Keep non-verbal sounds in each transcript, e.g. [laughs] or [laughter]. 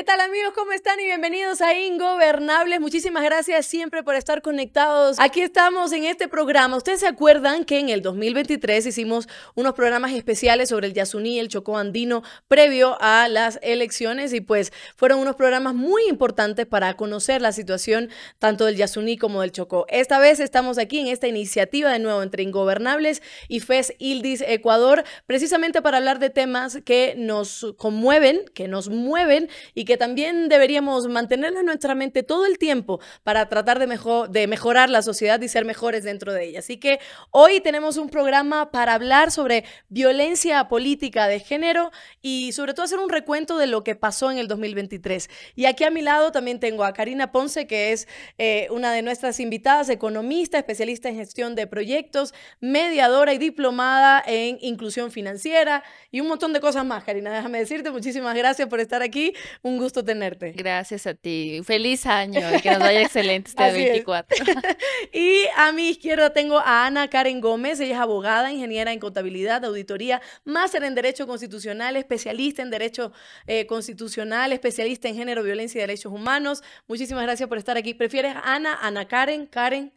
¿Qué tal amigos? ¿Cómo están? Y bienvenidos a Ingobernables. Muchísimas gracias siempre por estar conectados. Aquí estamos en este programa. Ustedes se acuerdan que en el 2023 hicimos unos programas especiales sobre el Yasuní, el Chocó Andino, previo a las elecciones y pues fueron unos programas muy importantes para conocer la situación tanto del Yasuní como del Chocó. Esta vez estamos aquí en esta iniciativa de nuevo entre Ingobernables y FES Ildis Ecuador, precisamente para hablar de temas que nos conmueven, que nos mueven y que que también deberíamos mantenerlo en nuestra mente todo el tiempo para tratar de, mejor, de mejorar la sociedad y ser mejores dentro de ella. Así que hoy tenemos un programa para hablar sobre violencia política de género y sobre todo hacer un recuento de lo que pasó en el 2023. Y aquí a mi lado también tengo a Karina Ponce, que es eh, una de nuestras invitadas, economista, especialista en gestión de proyectos, mediadora y diplomada en inclusión financiera y un montón de cosas más, Karina. Déjame decirte, muchísimas gracias por estar aquí. Un gusto tenerte. Gracias a ti. Feliz año que nos vaya [laughs] excelente este 24. [laughs] y a mi izquierda tengo a Ana Karen Gómez. Ella es abogada, ingeniera en contabilidad, auditoría, máster en Derecho Constitucional, especialista en Derecho eh, Constitucional, especialista en Género, Violencia y Derechos Humanos. Muchísimas gracias por estar aquí. ¿Prefieres Ana, Ana Karen, Karen?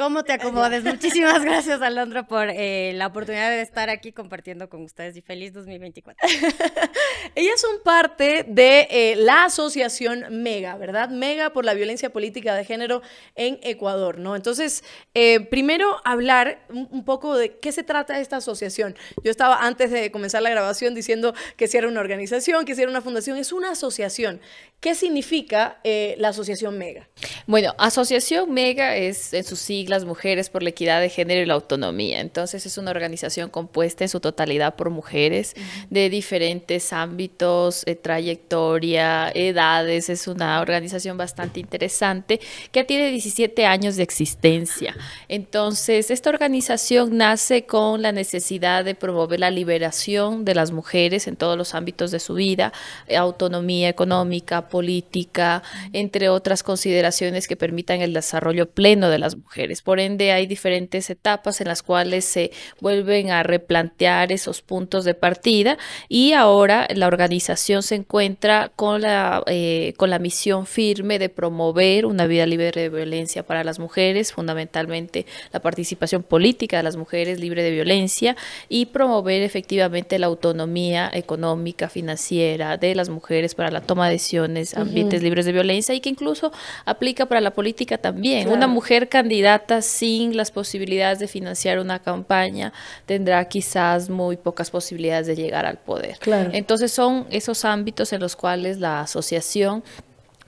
¿Cómo te acomodes? Muchísimas gracias, Alondra, por eh, la oportunidad de estar aquí compartiendo con ustedes y feliz 2024. [laughs] Ellas son parte de eh, la asociación MEGA, ¿verdad? MEGA por la violencia política de género en Ecuador, ¿no? Entonces, eh, primero hablar un, poco de qué se trata esta asociación. Yo estaba antes de comenzar la grabación diciendo que si era una organización, que si era una fundación, es una asociación. ¿Qué significa la asociación MEGA? Bueno, asociación MEGA es en su sigla las mujeres por la equidad de género y la autonomía. Entonces es una organización compuesta en su totalidad por mujeres de diferentes ámbitos, eh, trayectoria, edades. Es una organización bastante interesante que tiene 17 años de existencia. Entonces esta organización nace con la necesidad de promover la liberación de las mujeres en todos los ámbitos de su vida, eh, autonomía económica, política, entre otras consideraciones que permitan el desarrollo pleno de las mujeres pues, por ende, hay diferentes etapas en las cuales se vuelven a replantear esos puntos de partida y ahora la organización se encuentra con la, eh, con la misión firme de promover una vida libre de violencia para las mujeres, fundamentalmente la participación política de las mujeres libre de violencia y promover efectivamente la autonomía económica, financiera de las mujeres para la toma de decisiones, ambientes libres de violencia y que incluso aplica para la política también. Una mujer candidata sin las posibilidades de financiar una campaña tendrá quizás muy pocas posibilidades de llegar al poder. Entonces son esos ámbitos en los cuales la asociación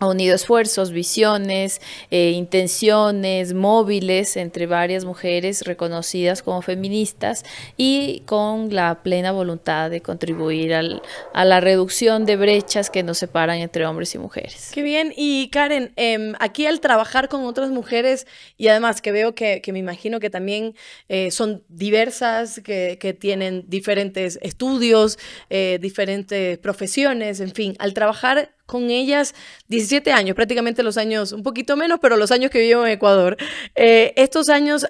ha unido esfuerzos, visiones, eh, intenciones, móviles entre varias mujeres reconocidas como feministas y con la plena voluntad de contribuir a la reducción de brechas que nos separan entre hombres y mujeres. Qué bien. Y Karen, em, aquí al trabajar con otras mujeres y además que veo que, me imagino que también eh, son diversas, que, tienen diferentes estudios, eh, diferentes profesiones, en fin, al trabajar con ellas 17 años, prácticamente los años, un poquito menos, pero los años que vivo en Ecuador. Eh, estos años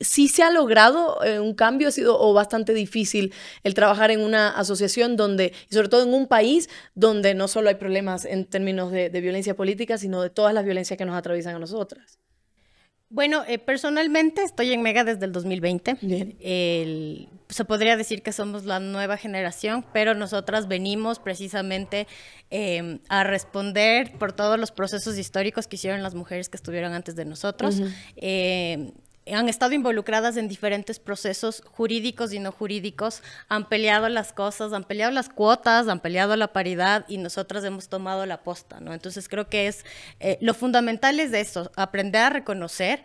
sí se ha logrado eh, un cambio, ha sido bastante difícil el trabajar en una asociación donde, y sobre todo en un país donde no solo hay problemas en términos de, de violencia política, sino de todas las violencias que nos atraviesan a nosotras. Bueno, eh, personalmente estoy en Mega desde el 2020. se podría decir que somos la nueva generación, pero nosotras venimos precisamente em, a responder por todos los procesos históricos que hicieron las mujeres que estuvieron antes de nosotros han estado involucradas en diferentes procesos jurídicos y no jurídicos, han peleado las cosas, han peleado las cuotas, han peleado la paridad y nosotras hemos tomado la posta, ¿no? Entonces creo que es, eh, lo fundamental es eso, aprender a reconocer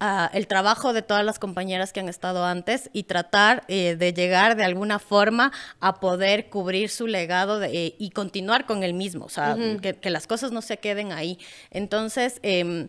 ah, el trabajo de todas las compañeras que han estado antes y tratar eh, de llegar de alguna forma a poder cubrir su legado y continuar con el mismo, o sea, que, que, las cosas no se queden ahí. Entonces, em,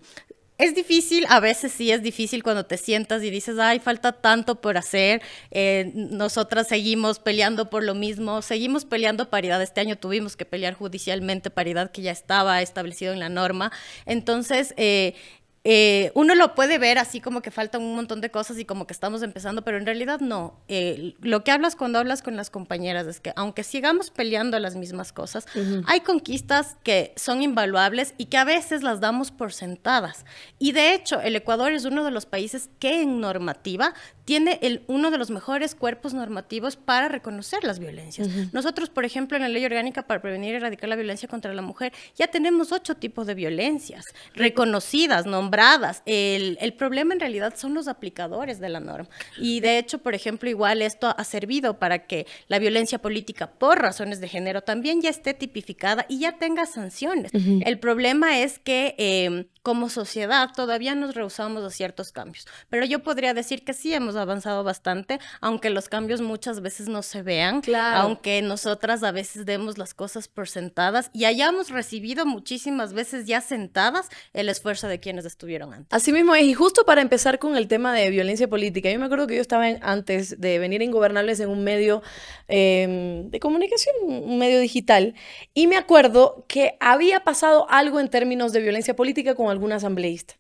es difícil, a veces sí es difícil cuando te sientas y dices, ay, falta tanto por hacer, eh, nosotras seguimos peleando por lo mismo, seguimos peleando paridad, este año tuvimos que pelear judicialmente paridad que ya estaba establecido en la norma, entonces eh, eh, uno lo puede ver así como que faltan un montón de cosas y como que estamos empezando, pero en realidad no. Eh, lo que hablas cuando hablas con las compañeras es que aunque sigamos peleando las mismas cosas, hay conquistas que son invaluables y que a veces las damos por sentadas. Y de hecho, el Ecuador es uno de los países que en normativa tiene el, uno de los mejores cuerpos normativos para reconocer las violencias. Nosotros, por ejemplo, en la Ley Orgánica para Prevenir y Erradicar la Violencia contra la Mujer, ya tenemos ocho tipos de violencias reconocidas, nombradas. El, problema en realidad son los aplicadores de la norma. Y de hecho, por ejemplo, igual esto ha servido para que la violencia política por razones de género también ya esté tipificada y ya tenga sanciones. El problema es que eh, como sociedad todavía nos rehusamos a ciertos cambios. Pero yo podría decir que sí hemos ha avanzado bastante, aunque los cambios muchas veces no se vean, aunque nosotras a veces demos las cosas por sentadas y hayamos recibido muchísimas veces ya sentadas el esfuerzo de quienes estuvieron antes. Así mismo es, y justo para empezar con el tema de violencia política, yo me acuerdo que yo estaba antes de venir a Ingobernables en un medio em, de comunicación, un medio digital, y me acuerdo que había pasado algo en términos de violencia política con algún asambleísta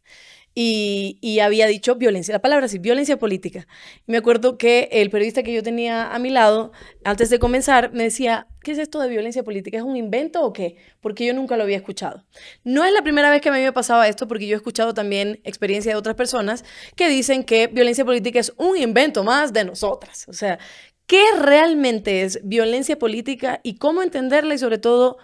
y, había dicho violencia, la palabra sí, violencia política. me acuerdo que el periodista que yo tenía a mi lado, antes de comenzar, me decía, ¿qué es esto de violencia política? ¿Es un invento o qué? Porque yo nunca lo había escuchado. No es la primera vez que me mí pasado esto, porque yo he escuchado también experiencia de otras personas que dicen que violencia política es un invento más de nosotras. O sea, ¿qué realmente es violencia política y cómo entenderla y sobre todo,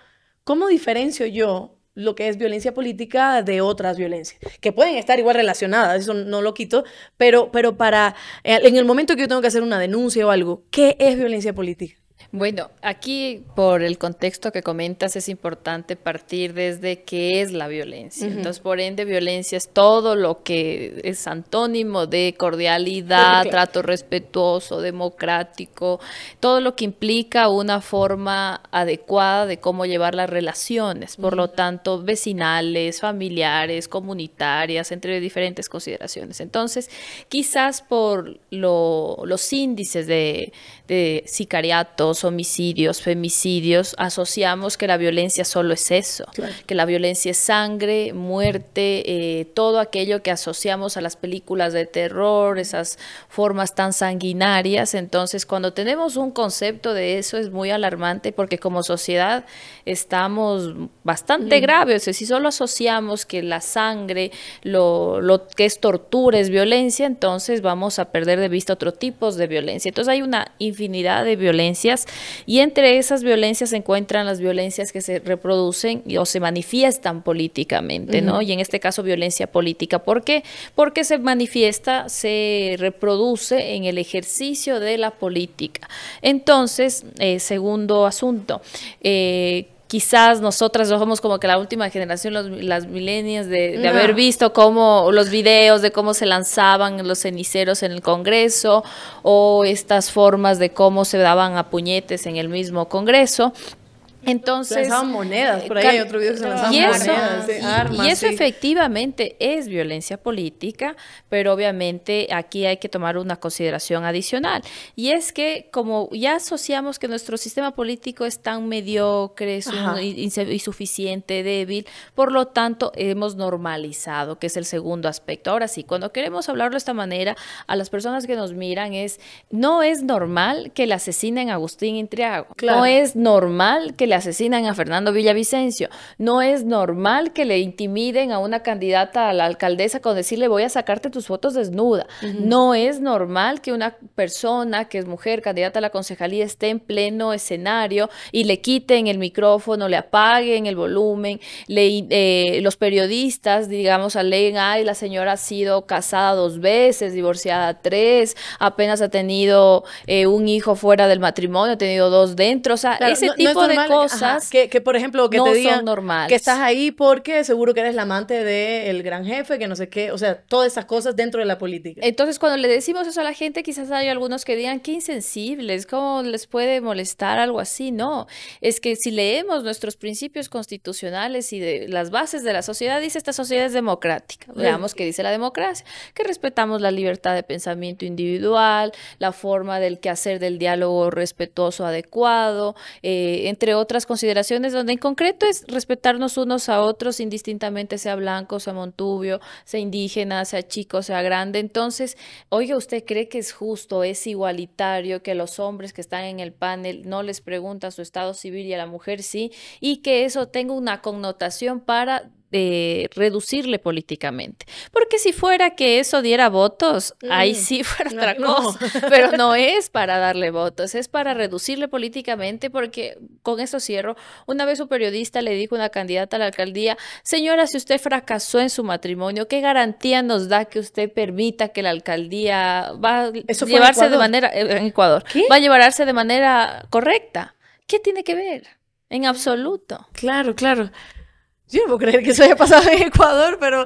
cómo diferencio yo lo que es violencia política de otras violencias, que pueden estar igual relacionadas, eso no lo quito, pero, pero para, eh, en el momento que yo tengo que hacer una denuncia o algo, ¿qué es violencia política? Bueno, aquí por el contexto que comentas es importante partir desde qué es la violencia. Entonces, por ende, violencia es todo lo que es antónimo de cordialidad, trato respetuoso, democrático, todo lo que implica una forma adecuada de cómo llevar las relaciones, por lo tanto, vecinales, familiares, comunitarias, entre diferentes consideraciones. Entonces, quizás por los índices de sicariatos, homicidios, femicidios, asociamos que la violencia solo es eso, que la violencia es sangre, muerte, eh, todo aquello que asociamos a las películas de terror, esas formas tan sanguinarias. Entonces, cuando tenemos un concepto de eso es muy alarmante porque como sociedad estamos bastante mm. graves. si solo asociamos que la sangre, lo, que es tortura es violencia, entonces vamos a perder de vista otro tipos de violencia. Entonces hay una de violencias y entre esas violencias se encuentran las violencias que se reproducen o se manifiestan políticamente, ¿no? Y en este caso violencia política. ¿Por qué? Porque se manifiesta, se reproduce en el ejercicio de la política. Entonces, eh, segundo asunto, eh, quizás nosotras somos como que la última generación, las milenias, de, haber visto cómo los videos de cómo se lanzaban los ceniceros en el Congreso o estas formas de cómo se daban a puñetes en el mismo Congreso. Entonces, se monedas, por ahí hay otro video que se lanzaban y eso, monedas, ah, armas. Y eso efectivamente es violencia política, pero obviamente aquí hay que tomar una consideración adicional. Y es que como ya asociamos que nuestro sistema político es tan mediocre, es insuficiente, débil, por lo tanto hemos normalizado, que es el segundo aspecto. Ahora sí, cuando queremos hablarlo de esta manera, a las personas que nos miran es, no es normal que le asesinen a Agustín Intriago, no es normal que le asesinan a Fernando Villavicencio. No es normal que le intimiden a una candidata a la alcaldesa con decirle voy a sacarte tus fotos desnuda. No es normal que una persona que es mujer, candidata a la concejalía, esté en pleno escenario y le quiten el micrófono, le apaguen el volumen, le, eh, los periodistas, digamos, aleguen, ay, la señora ha sido casada dos veces, divorciada tres, apenas ha tenido eh, un hijo fuera del matrimonio, ha tenido dos dentro, o sea, ese tipo de cosas cosas. que, por ejemplo, que te digan que estás ahí porque seguro que eres la amante del gran jefe, que no sé qué. O sea, todas esas cosas dentro de la política. Entonces, cuando le decimos eso a la gente, quizás hay algunos que digan, qué insensibles, cómo les puede molestar algo así. No, es que si leemos nuestros principios constitucionales y de las bases de la sociedad, dice esta sociedad es democrática. Veamos qué dice la democracia, que respetamos la libertad de pensamiento individual, la forma del quehacer del diálogo respetuoso, adecuado, eh, entre otras otras consideraciones, donde en concreto es respetarnos unos a otros indistintamente, sea blanco, sea montubio, sea indígena, sea chico, sea grande. Entonces, oiga, ¿usted cree que es justo, es igualitario que los hombres que están en el panel no les pregunta su estado civil y a la mujer sí? Y que eso tenga una connotación para de reducirle políticamente. Porque si fuera que eso diera votos, ahí mm. sí [laughs] fuera otra cosa. Pero no es para darle votos, es para reducirle políticamente, porque con eso cierro. Una vez un periodista le dijo a una candidata a la alcaldía, señora, si usted fracasó en su matrimonio, ¿qué garantía nos da que usted permita que la alcaldía va a llevarse de manera, eh, en Ecuador, va a llevarse de manera correcta? ¿Qué tiene que ver? En ah. absoluto. Claro, claro. Yo no puedo creer que eso haya pasado en Ecuador, pero,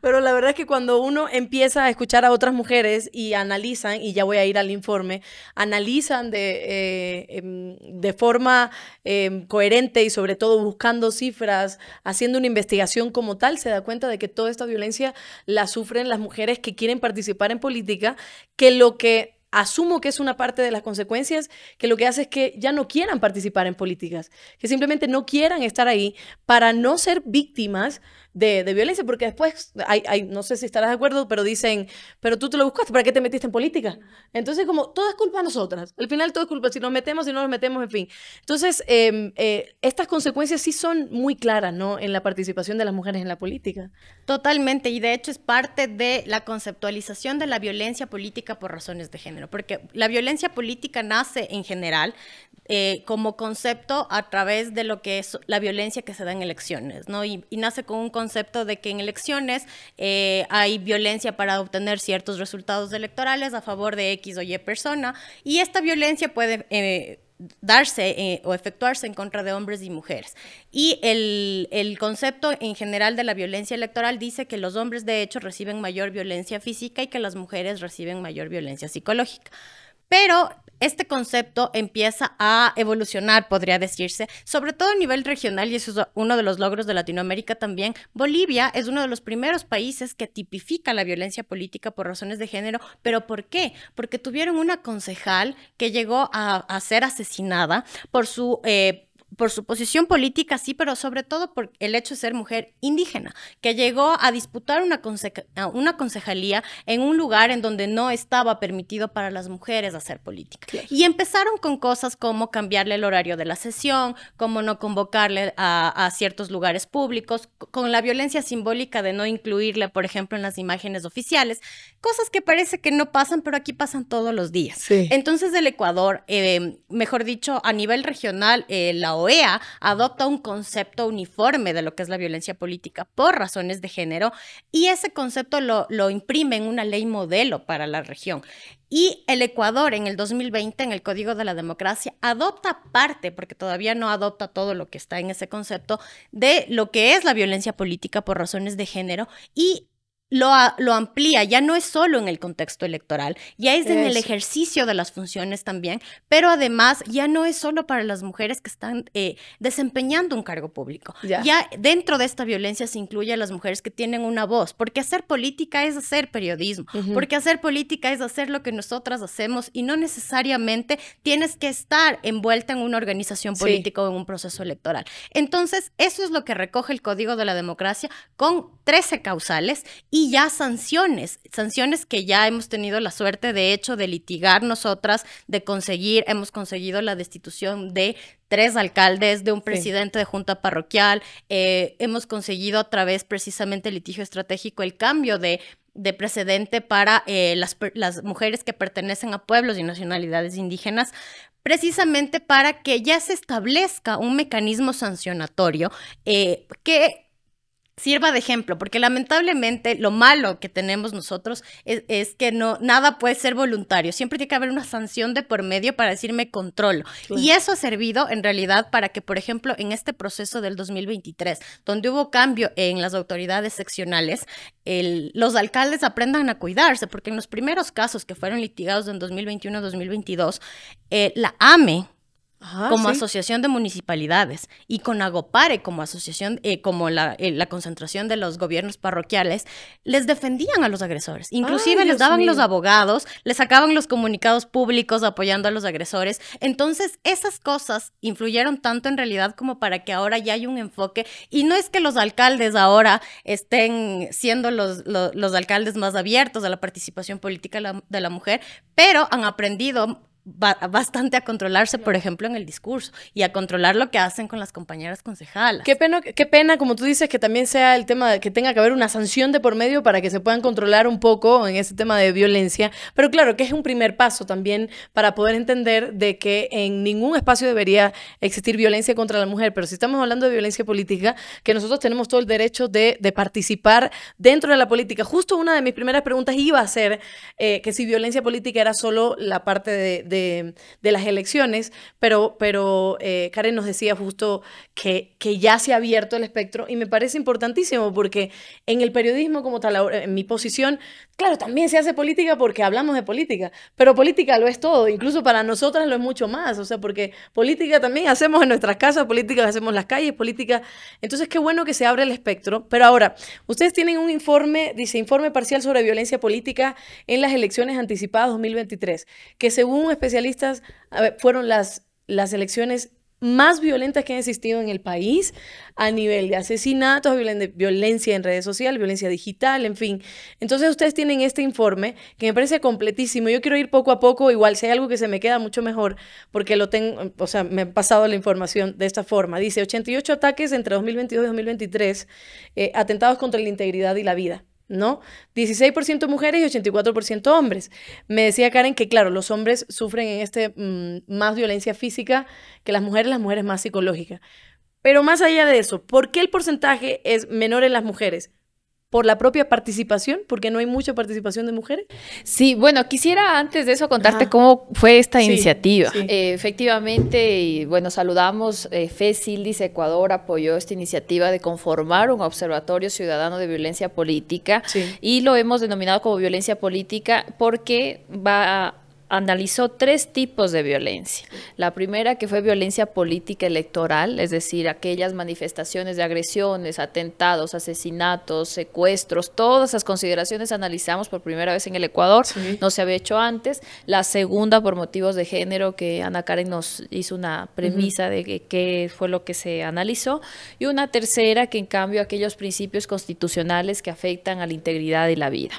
pero la verdad es que cuando uno empieza a escuchar a otras mujeres y analizan, y ya voy a ir al informe, analizan de, eh, em, de forma em, coherente y sobre todo buscando cifras, haciendo una investigación como tal, se da cuenta de que toda esta violencia la sufren las mujeres que quieren participar en política, que lo que asumo que es una parte de las consecuencias que lo que hace es que ya no quieran participar en políticas, que simplemente no quieran estar ahí para no ser víctimas de, violencia, porque después, hay, no sé si estarás de acuerdo, pero dicen, pero tú te lo buscaste, ¿para qué te metiste en política? Entonces, como todo es culpa de nosotras, al final todo es culpa, si nos metemos, si no nos metemos, en fin. Entonces, em, eh, estas consecuencias sí son muy claras, ¿no? En la participación de las mujeres en la política. Totalmente, y de hecho es parte de la conceptualización de la violencia política por razones de género, porque la violencia política nace en general eh, como concepto a través de lo que es la violencia que se da en elecciones, ¿no? Y, y nace con un concepto concepto de que en elecciones eh, hay violencia para obtener ciertos resultados electorales a favor de X o Y persona y esta violencia puede... Eh, darse eh, o efectuarse en contra de hombres y mujeres. Y el, el, concepto en general de la violencia electoral dice que los hombres de hecho reciben mayor violencia física y que las mujeres reciben mayor violencia psicológica. Pero este concepto empieza a evolucionar, podría decirse, sobre todo a nivel regional, y eso es uno de los logros de Latinoamérica también. Bolivia es uno de los primeros países que tipifica la violencia política por razones de género, pero ¿por qué? Porque tuvieron una concejal que llegó a, ser asesinada por su... Eh, por su posición política, sí, pero sobre todo por el hecho de ser mujer indígena, que llegó a disputar una, una concejalía en un lugar en donde no estaba permitido para las mujeres hacer política. Y empezaron con cosas como cambiarle el horario de la sesión, como no convocarle a, ciertos lugares públicos, con la violencia simbólica de no incluirle, por ejemplo, en las imágenes oficiales, cosas que parece que no pasan, pero aquí pasan todos los días. Entonces del Ecuador, eh, mejor dicho, a nivel regional, eh, la la OEA adopta un concepto uniforme de lo que es la violencia política por razones de género y ese concepto lo, lo imprime en una ley modelo para la región. Y el Ecuador en el 2020, en el Código de la Democracia, adopta parte, porque todavía no adopta todo lo que está en ese concepto, de lo que es la violencia política por razones de género y lo, amplía, ya no es solo en el contexto electoral, ya es en el ejercicio de las funciones también, pero además ya no es solo para las mujeres que están eh, desempeñando un cargo público. Ya. dentro de esta violencia se incluye a las mujeres que tienen una voz, porque hacer política es hacer periodismo, porque hacer política es hacer lo que nosotras hacemos y no necesariamente tienes que estar envuelta en una organización política o en un proceso electoral. Entonces, eso es lo que recoge el Código de la Democracia con 13 causales y y ya sanciones, sanciones que ya hemos tenido la suerte de hecho de litigar nosotras, de conseguir, hemos conseguido la destitución de tres alcaldes, de un presidente de junta parroquial, eh, hemos conseguido a través precisamente el litigio estratégico el cambio de de precedente para eh, las, las, mujeres que pertenecen a pueblos y nacionalidades indígenas, precisamente para que ya se establezca un mecanismo sancionatorio eh, que sirva de ejemplo, porque lamentablemente lo malo que tenemos nosotros es, que no nada puede ser voluntario, siempre tiene que haber una sanción de por medio para decirme control. Y eso ha servido en realidad para que, por ejemplo, en este proceso del 2023, donde hubo cambio en las autoridades seccionales, los alcaldes aprendan a cuidarse, porque en los primeros casos que fueron litigados en 2021-2022, eh, la AME, como asociación de municipalidades y con Agopare como asociación, eh, como la, eh, la, concentración de los gobiernos parroquiales, les defendían a los agresores. Inclusive les daban los abogados, les sacaban los comunicados públicos apoyando a los agresores. Entonces, esas cosas influyeron tanto en realidad como para que ahora ya hay un enfoque. Y no es que los alcaldes ahora estén siendo los, los, alcaldes más abiertos a la participación política de la, de la mujer, pero han aprendido bastante a controlarse, por ejemplo, en el discurso y a controlar lo que hacen con las compañeras concejales. Qué pena, qué pena, como tú dices, que también sea el tema de que tenga que haber una sanción de por medio para que se puedan controlar un poco en ese tema de violencia, pero claro, que es un primer paso también para poder entender de que en ningún espacio debería existir violencia contra la mujer, pero si estamos hablando de violencia política, que nosotros tenemos todo el derecho de, participar dentro de la política. Justo una de mis primeras preguntas iba a ser eh, que si violencia política era solo la parte de de, las elecciones, pero, pero eh, Karen nos decía justo que, que ya se ha abierto el espectro y me parece importantísimo porque en el periodismo como tal, en mi posición, Claro, también se hace política porque hablamos de política, pero política lo es todo, incluso para nosotras lo es mucho más, o sea, porque política también hacemos en nuestras casas, política hacemos en las calles, política. Entonces, qué bueno que se abre el espectro. Pero ahora, ustedes tienen un informe, dice informe parcial sobre violencia política en las elecciones anticipadas 2023, que según especialistas fueron las, las elecciones más violentas que han existido en el país a nivel de asesinatos, violencia en redes sociales, violencia digital, en fin. Entonces ustedes tienen este informe que me parece completísimo. Yo quiero ir poco a poco, igual si hay algo que se me queda mucho mejor, porque lo tengo, o sea, me han pasado la información de esta forma. Dice 88 ataques entre 2022 y 2023, eh, atentados contra la integridad y la vida. ¿no? 16% mujeres y 84% hombres. Me decía Karen que, claro, los hombres sufren en este mm, más violencia física que las mujeres, las mujeres más psicológicas Pero más allá de eso, ¿por qué el porcentaje es menor en las mujeres? por la propia participación, porque no hay mucha participación de mujeres. Sí, bueno, quisiera antes de eso contarte cómo fue esta iniciativa. Eh, efectivamente, bueno, saludamos, eh, FESILDIS Ecuador apoyó esta iniciativa de conformar un observatorio ciudadano de violencia política y lo hemos denominado como violencia política porque va a analizó tres tipos de violencia. La primera que fue violencia política electoral, es decir, aquellas manifestaciones de agresiones, atentados, asesinatos, secuestros, todas esas consideraciones analizamos por primera vez en el Ecuador, no se había hecho antes. La segunda por motivos de género que Ana Karen nos hizo una premisa de qué fue lo que se analizó. Y una tercera que en cambio aquellos principios constitucionales que afectan a la integridad de la vida.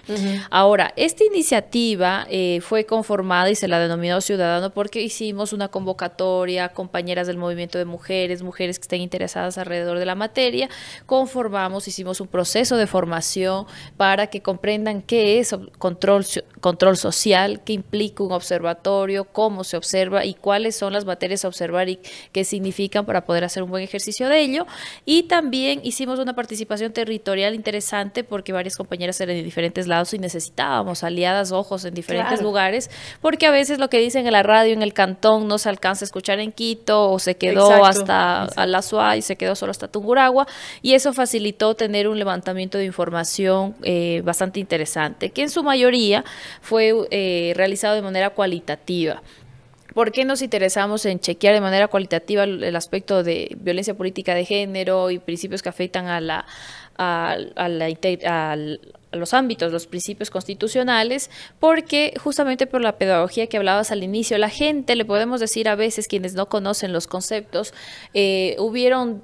Ahora, esta iniciativa eh, fue conformada y se la denominó Ciudadano porque hicimos una convocatoria, compañeras del movimiento de mujeres, mujeres que estén interesadas alrededor de la materia, conformamos, hicimos un proceso de formación para que comprendan qué es control, control social, qué implica un observatorio, cómo se observa y cuáles son las materias a observar y qué significan para poder hacer un buen ejercicio de ello. Y también hicimos una participación territorial interesante porque varias compañeras eran de diferentes lados y necesitábamos aliadas, ojos en diferentes lugares porque a veces lo que dicen en la radio, en el cantón, no se alcanza a escuchar en Quito o se quedó a hasta SUA y se quedó solo hasta Tunguragua y eso facilitó tener un levantamiento de información eh, bastante interesante, que en su mayoría fue eh, realizado de manera cualitativa. ¿Por qué nos interesamos en chequear de manera cualitativa el aspecto de violencia política de género y principios que afectan a la, los ámbitos, los principios constitucionales, porque justamente por la pedagogía que hablabas al inicio, la gente, le podemos decir a veces quienes no conocen los conceptos, eh, hubieron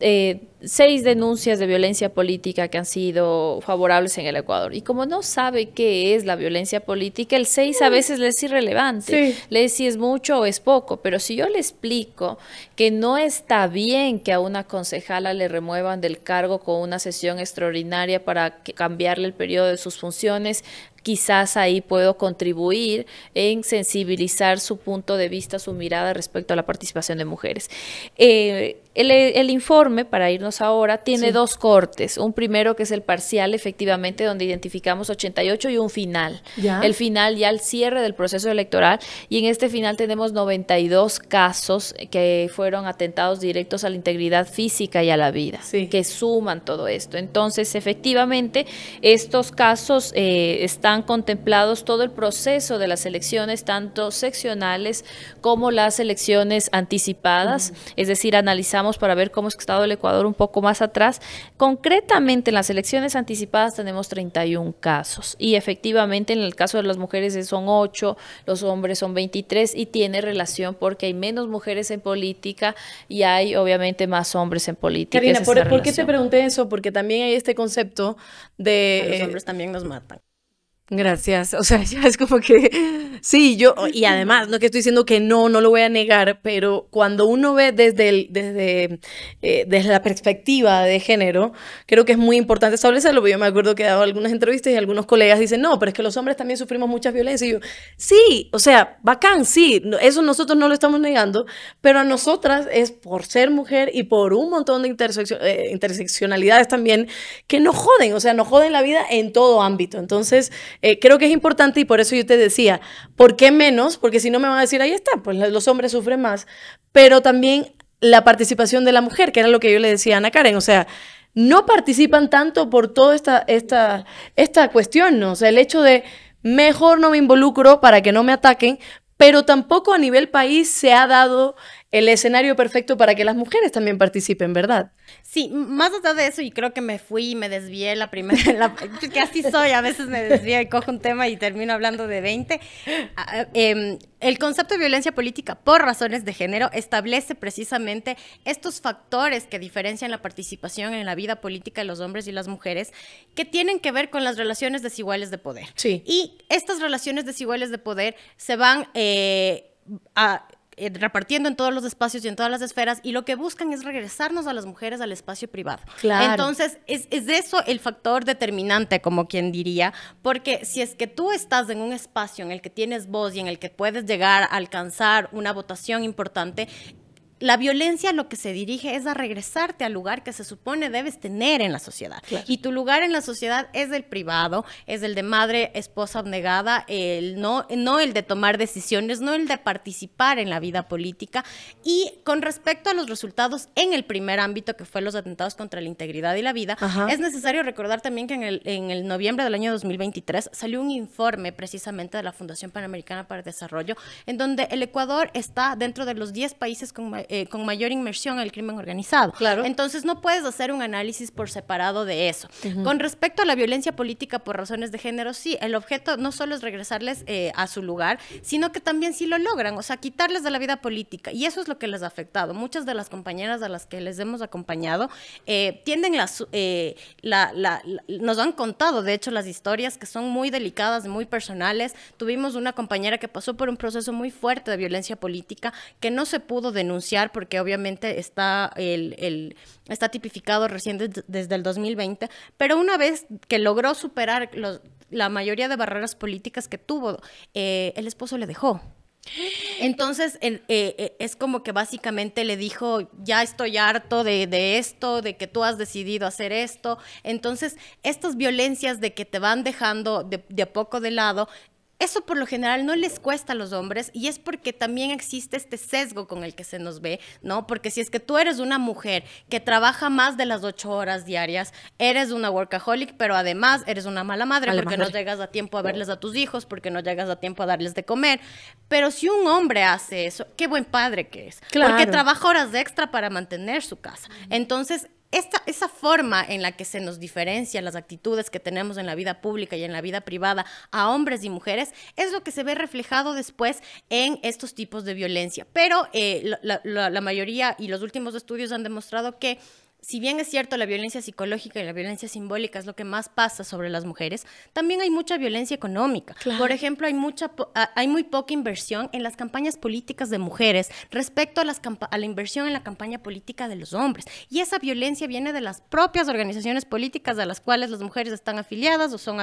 eh, seis denuncias de violencia política que han sido favorables en el Ecuador. Y como no sabe qué es la violencia política, el seis a mm. veces le es irrelevante. Le es si es mucho o es poco. Pero si yo le explico que no está bien que a una concejala le remuevan del cargo con una sesión extraordinaria para cambiarle el periodo de sus funciones, quizás ahí puedo contribuir en sensibilizar su punto de vista, su mirada respecto a la participación de mujeres. Eh, el, informe, para irnos ahora, tiene dos cortes. Un primero que es el parcial, efectivamente, donde identificamos 88 y un final. El final ya al cierre del proceso electoral. Y en este final tenemos 92 casos que fueron atentados directos a la integridad física y a la vida, que suman todo esto. Entonces, efectivamente, estos casos eh, están han contemplados todo el proceso de las elecciones, tanto seccionales como las elecciones anticipadas, es decir, analizamos para ver cómo es ha estado el Ecuador un poco más atrás. Concretamente, en las elecciones anticipadas tenemos 31 casos y efectivamente en el caso de las mujeres son 8, los hombres son 23 y tiene relación porque hay menos mujeres en política y hay obviamente más hombres en política. Karina, ¿por, qué te pregunté eso? Porque también hay este concepto de... los eh, hombres también nos matan. Gracias. O sea, [laughs] ya es como que sí, yo y además no que estoy diciendo que no, no lo voy a negar, pero cuando uno ve desde desde eh, desde la perspectiva de género, creo que es muy importante establecerlo. Yo me acuerdo que he dado algunas entrevistas y algunos colegas dicen no, pero es que los hombres también sufrimos mucha violencia, Y yo sí, o sea, bacán, sí, eso nosotros no lo estamos negando, pero a nosotras es por ser mujer y por un montón de eh, interseccionalidades también que nos joden, o sea, nos joden la vida en todo ámbito. Entonces eh, creo que es importante y por eso yo te decía, ¿por qué menos? Porque si no me van a decir, ahí está, pues los hombres sufren más. Pero también la participación de la mujer, que era lo que yo le decía a Ana Karen, o sea, no participan tanto por toda esta, esta, esta cuestión, ¿no? O sea, el hecho de mejor no me involucro para que no me ataquen, pero tampoco a nivel país se ha dado el escenario perfecto para que las mujeres también participen, ¿verdad? Sí, más allá de eso, y creo que me fui y me desvié la primera, [laughs] que así soy, a veces me desvío y cojo un tema y termino hablando de 20. Ah, ah, em, el concepto de violencia política por razones de género establece precisamente estos factores que diferencian la participación en la vida política de los hombres y las mujeres, que tienen que ver con las relaciones desiguales de poder. Sí. Y estas relaciones desiguales de poder se van... Eh, a, eh, repartiendo en todos los espacios y en todas las esferas, y lo que buscan es regresarnos a las mujeres al espacio privado. Entonces, es, es eso el factor determinante, como quien diría, porque si es que tú estás en un espacio en el que tienes voz y en el que puedes llegar a alcanzar una votación importante, la violencia lo que se dirige es a regresarte al lugar que se supone debes tener en la sociedad. Y tu lugar en la sociedad es el privado, es el de madre, esposa abnegada, el no, no el de tomar decisiones, no el de participar en la vida política. Y con respecto a los resultados en el primer ámbito, que fue los atentados contra la integridad y la vida, es necesario recordar también que en el, en el noviembre del año 2023 salió un informe precisamente de la Fundación Panamericana para el Desarrollo, en donde el Ecuador está dentro de los 10 países con eh, con mayor inmersión al crimen organizado. Entonces no puedes hacer un análisis por separado de eso. Con respecto a la violencia política por razones de género, sí, el objeto no solo es regresarles eh, a su lugar, sino que también sí lo logran, o sea, quitarles de la vida política. Y eso es lo que les ha afectado. Muchas de las compañeras a las que les hemos acompañado eh, tienden las, nos han contado, de hecho, las historias que son muy delicadas, muy personales. Tuvimos una compañera que pasó por un proceso muy fuerte de violencia política que no se pudo denunciar porque obviamente está, el, está tipificado recién desde el 2020, pero una vez que logró superar los, la mayoría de barreras políticas que tuvo, eh, el esposo le dejó. Entonces, eh, eh, es como que básicamente le dijo, ya estoy harto de, esto, de que tú has decidido hacer esto. Entonces, estas violencias de que te van dejando de, de a poco de lado, eso por lo general no les cuesta a los hombres y es porque también existe este sesgo con el que se nos ve, ¿no? Porque si es que tú eres una mujer que trabaja más de las ocho horas diarias, eres una workaholic, pero además eres una mala madre porque no llegas a tiempo a verles a tus hijos, porque no llegas a tiempo a darles de comer. Pero si un hombre hace eso, qué buen padre que es. Claro. Porque trabaja horas extra para mantener su casa. Entonces, esta, esa forma en la que se nos diferencian las actitudes que tenemos en la vida pública y en la vida privada a hombres y mujeres es lo que se ve reflejado después en estos tipos de violencia. Pero eh, la mayoría y los últimos estudios han demostrado que si bien es cierto la violencia psicológica y la violencia simbólica es lo que más pasa sobre las mujeres, también hay mucha violencia económica. Por ejemplo, hay, mucha, ah, hay muy poca inversión en las campañas políticas de mujeres respecto a, las, a la inversión en la campaña política de los hombres. Y esa violencia viene de las propias organizaciones políticas a las cuales las mujeres están afiliadas o son,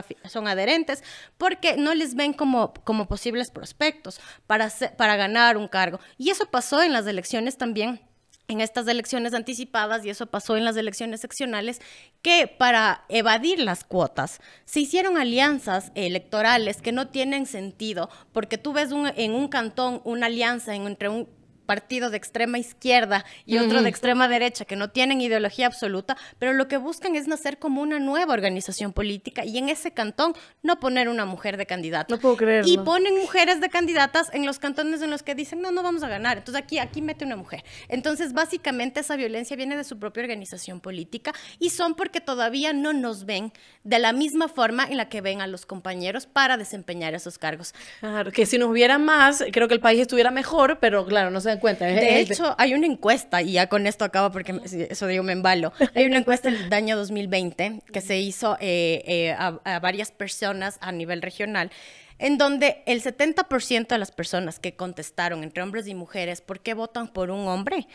adherentes porque no les ven como, posibles prospectos para, para ganar un cargo. Y eso pasó en las elecciones también en estas elecciones anticipadas, y eso pasó en las elecciones seccionales, que para evadir las cuotas se hicieron alianzas electorales que no tienen sentido, porque tú ves en un cantón una alianza entre un partido de extrema izquierda y otro de extrema derecha que no tienen ideología absoluta, pero lo que buscan es nacer como una nueva organización política y en ese cantón no poner una mujer de candidata. No puedo creerlo. Y ponen mujeres de candidatas en los cantones en los que dicen, no, no vamos a ganar. Entonces aquí, aquí mete una mujer. Entonces, básicamente esa violencia viene de su propia organización política y son porque todavía no nos ven de la misma forma en la que ven a los compañeros para desempeñar esos cargos. Claro, que si nos hubiera más, creo que el país estuviera mejor, pero claro, no se de hecho, hay una encuesta, y ya con esto acaba porque eso digo, me embalo. Hay una encuesta del año 2020 que se hizo eh, eh, a, a varias personas a nivel regional en donde el 70% de las personas que contestaron entre hombres y mujeres por qué votan por un hombre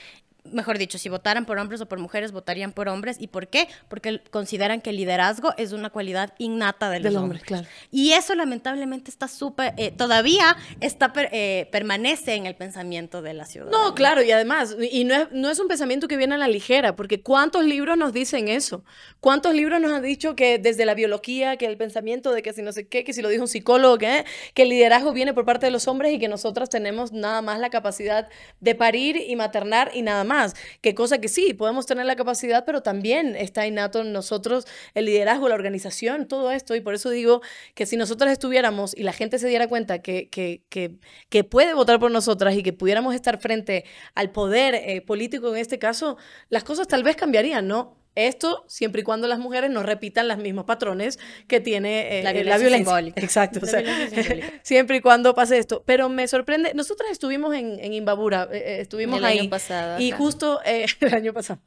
mejor dicho, si votaran por hombres o por mujeres, votarían por hombres. ¿Y por qué? Porque consideran que el liderazgo es una cualidad innata de los hombres. Y eso lamentablemente está súper, eh, todavía está eh, permanece en el pensamiento de la ciudad. No, claro, y además, y no es, no es un pensamiento que viene a la ligera, porque ¿cuántos libros nos dicen eso? ¿Cuántos libros nos han dicho que desde la biología, que el pensamiento de que si no sé qué, que si lo dijo un psicólogo, que, que el liderazgo viene por parte de los hombres y que nosotras tenemos nada más la capacidad de parir y maternar y nada más? qué que cosa que sí, podemos tener la capacidad, pero también está innato en nosotros el liderazgo, la organización, todo esto, y por eso digo que si nosotros estuviéramos y la gente se diera cuenta que, que, puede votar por nosotras y que pudiéramos estar frente al poder eh, político en este caso, las cosas tal vez cambiarían, ¿no? Esto siempre y cuando las mujeres no repitan los mismos patrones que tiene eh, eh, la violencia. Exacto. [laughs] siempre y cuando pase esto. Pero me sorprende, nosotras estuvimos en, Imbabura, eh, estuvimos [laughs] el Año pasado, y justo el año pasado.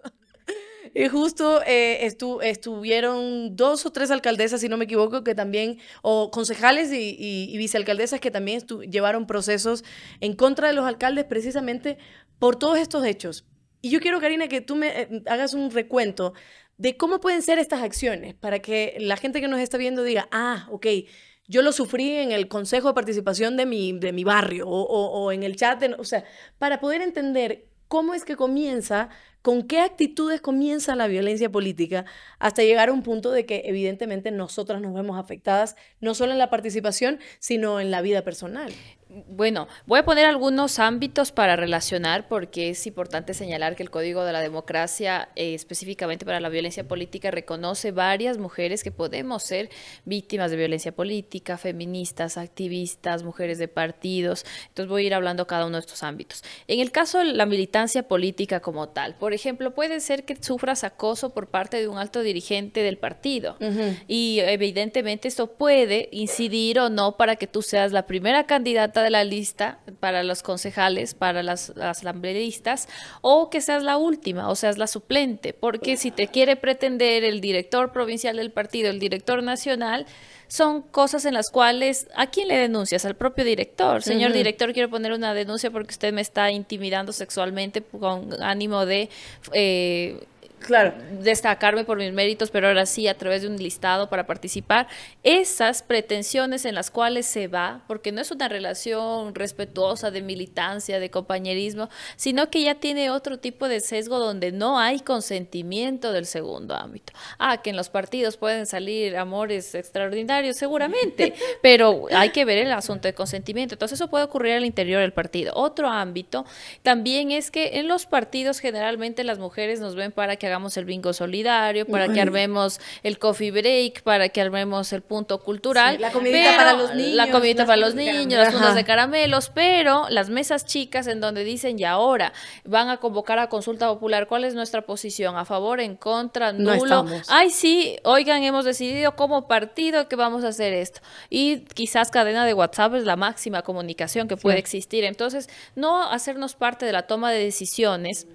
Y justo estuvieron dos o tres alcaldesas, si no me equivoco, que también, o concejales y vicealcaldesas que también llevaron procesos en contra de los alcaldes precisamente por todos estos hechos, y yo quiero, Karina, que tú me eh, hagas un recuento de cómo pueden ser estas acciones para que la gente que nos está viendo diga, ah, ok, yo lo sufrí en el consejo de participación de mi, de mi barrio o, en el chat, o sea, para poder entender cómo es que comienza, con qué actitudes comienza la violencia política, hasta llegar a un punto de que evidentemente nosotras nos vemos afectadas, no solo en la participación, sino en la vida personal bueno, voy a poner algunos ámbitos para relacionar porque es importante señalar que el Código de la Democracia, eh, específicamente para la violencia política, reconoce varias mujeres que podemos ser víctimas de violencia política, feministas, activistas, mujeres de partidos. Entonces voy a ir hablando cada uno de estos ámbitos. En el caso de la militancia política como tal, por ejemplo, puede ser que sufras acoso por parte de un alto dirigente del partido y evidentemente esto puede incidir o no para que tú seas la primera candidata la lista para los concejales, para las, lambreristas o que seas la última, o seas la suplente, porque si te quiere pretender el director provincial del partido, el director nacional, son cosas en las cuales, ¿a quién le denuncias? Al propio director. Señor director, quiero poner una denuncia porque usted me está intimidando sexualmente con ánimo de... Eh, claro. destacarme por mis méritos, pero ahora sí a través de un listado para participar. Esas pretensiones en las cuales se va, porque no es una relación respetuosa de militancia, de compañerismo, sino que ya tiene otro tipo de sesgo donde no hay consentimiento del segundo ámbito. Ah, que en los partidos pueden salir amores extraordinarios, seguramente, [laughs] pero hay que ver el asunto de consentimiento. Entonces eso puede ocurrir al interior del partido. Otro ámbito también es que en los partidos generalmente las mujeres nos ven para que hagamos el bingo solidario, para que armemos el coffee break, para que armemos el punto cultural. la comidita para los niños. La comidita para los niños, las fundas de caramelos, pero las mesas chicas en donde dicen, y ahora van a convocar a consulta popular, ¿cuál es nuestra posición? ¿A favor, en contra, nulo? Ay, sí, oigan, hemos decidido como partido que vamos a hacer esto. Y quizás cadena de WhatsApp es la máxima comunicación que puede existir. Entonces, no hacernos parte de la toma de decisiones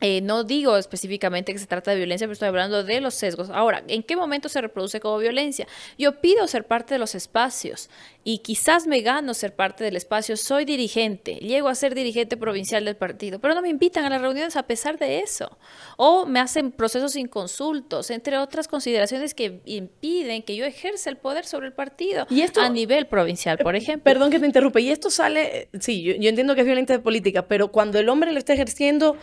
eh, no digo específicamente que se trata de violencia, pero estoy hablando de los sesgos. Ahora, ¿en qué momento se reproduce como violencia? Yo pido ser parte de los espacios y quizás me gano ser parte del espacio. Soy dirigente, llego a ser dirigente provincial del partido, pero no me invitan a las reuniones a pesar de eso. O me hacen procesos sin consultos, entre otras consideraciones que impiden que yo ejerza el poder sobre el partido a nivel provincial, por ejemplo. Perdón que te interrumpe. Y esto sale, sí, yo, yo entiendo que es violencia de política, pero cuando el hombre lo está ejerciendo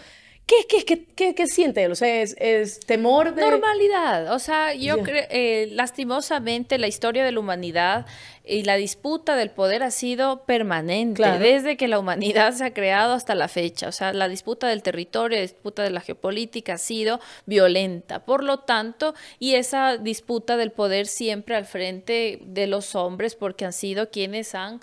¿Qué, qué, qué, qué, siente él? O sea, ¿es, temor de...? Normalidad. O sea, yo creo, eh, lastimosamente, la historia de la humanidad y la disputa del poder ha sido permanente desde que la humanidad se ha creado hasta la fecha. O sea, la disputa del territorio, la disputa de la geopolítica ha sido violenta. Por lo tanto, y esa disputa del poder siempre al frente de los hombres porque han sido quienes han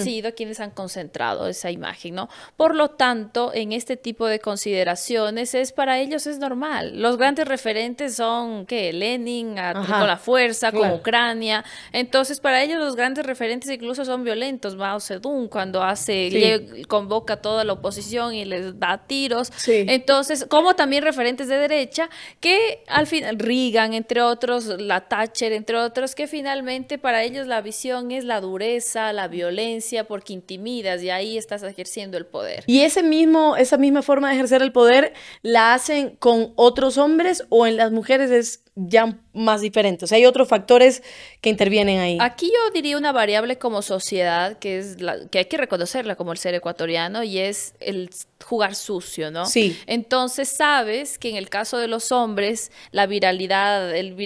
sido quienes han concentrado esa imagen, ¿no? Por lo tanto, en este tipo de consideraciones es para ellos es normal. Los grandes referentes son que Lenin con la fuerza, con Ucrania. Entonces, para ellos grandes referentes incluso son violentos. Mao Zedong, cuando hace, convoca a toda la oposición y les da tiros. Entonces, como también referentes de derecha, que al final, Reagan, entre otros, la Thatcher, entre otros, que finalmente para ellos la visión es la dureza, la violencia, porque intimidas y ahí estás ejerciendo el poder. ¿Y ese mismo, esa misma forma de ejercer el poder la hacen con otros hombres o en las mujeres es ya más diferentes. O sea, hay otros factores que intervienen ahí. Aquí yo diría una variable como sociedad que, es la, que hay que reconocerla como el ser ecuatoriano y es el jugar sucio, ¿no? Sí. Entonces sabes que en el caso de los hombres, la viralidad, el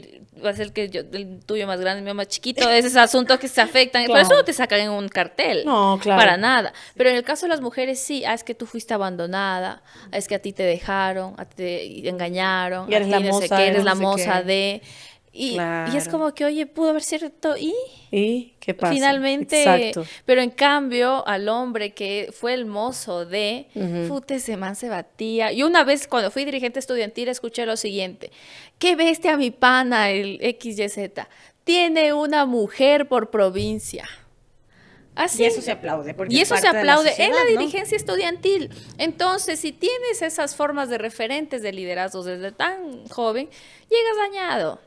va a ser que yo, el tuyo más grande, el mío más chiquito, es [laughs] esos asuntos que se afectan. Por eso no te sacan en un cartel. No, claro. Para nada. Pero en el caso de las mujeres, sí, ah, es que tú fuiste abandonada, es que a ti te dejaron, a te engañaron, y eres la moza, eres la moza de... Y, es como que, oye, pudo haber cierto y... ¿Y qué pasa? Finalmente, pero en cambio al hombre que fue el mozo de, uh man se batía. Y una vez cuando fui dirigente estudiantil escuché lo siguiente, qué bestia mi pana el XYZ, tiene una mujer por provincia. Así. Y eso se aplaude. Porque y eso se aplaude en la dirigencia estudiantil. Entonces, si tienes esas formas de referentes de liderazgo desde tan joven, llegas dañado.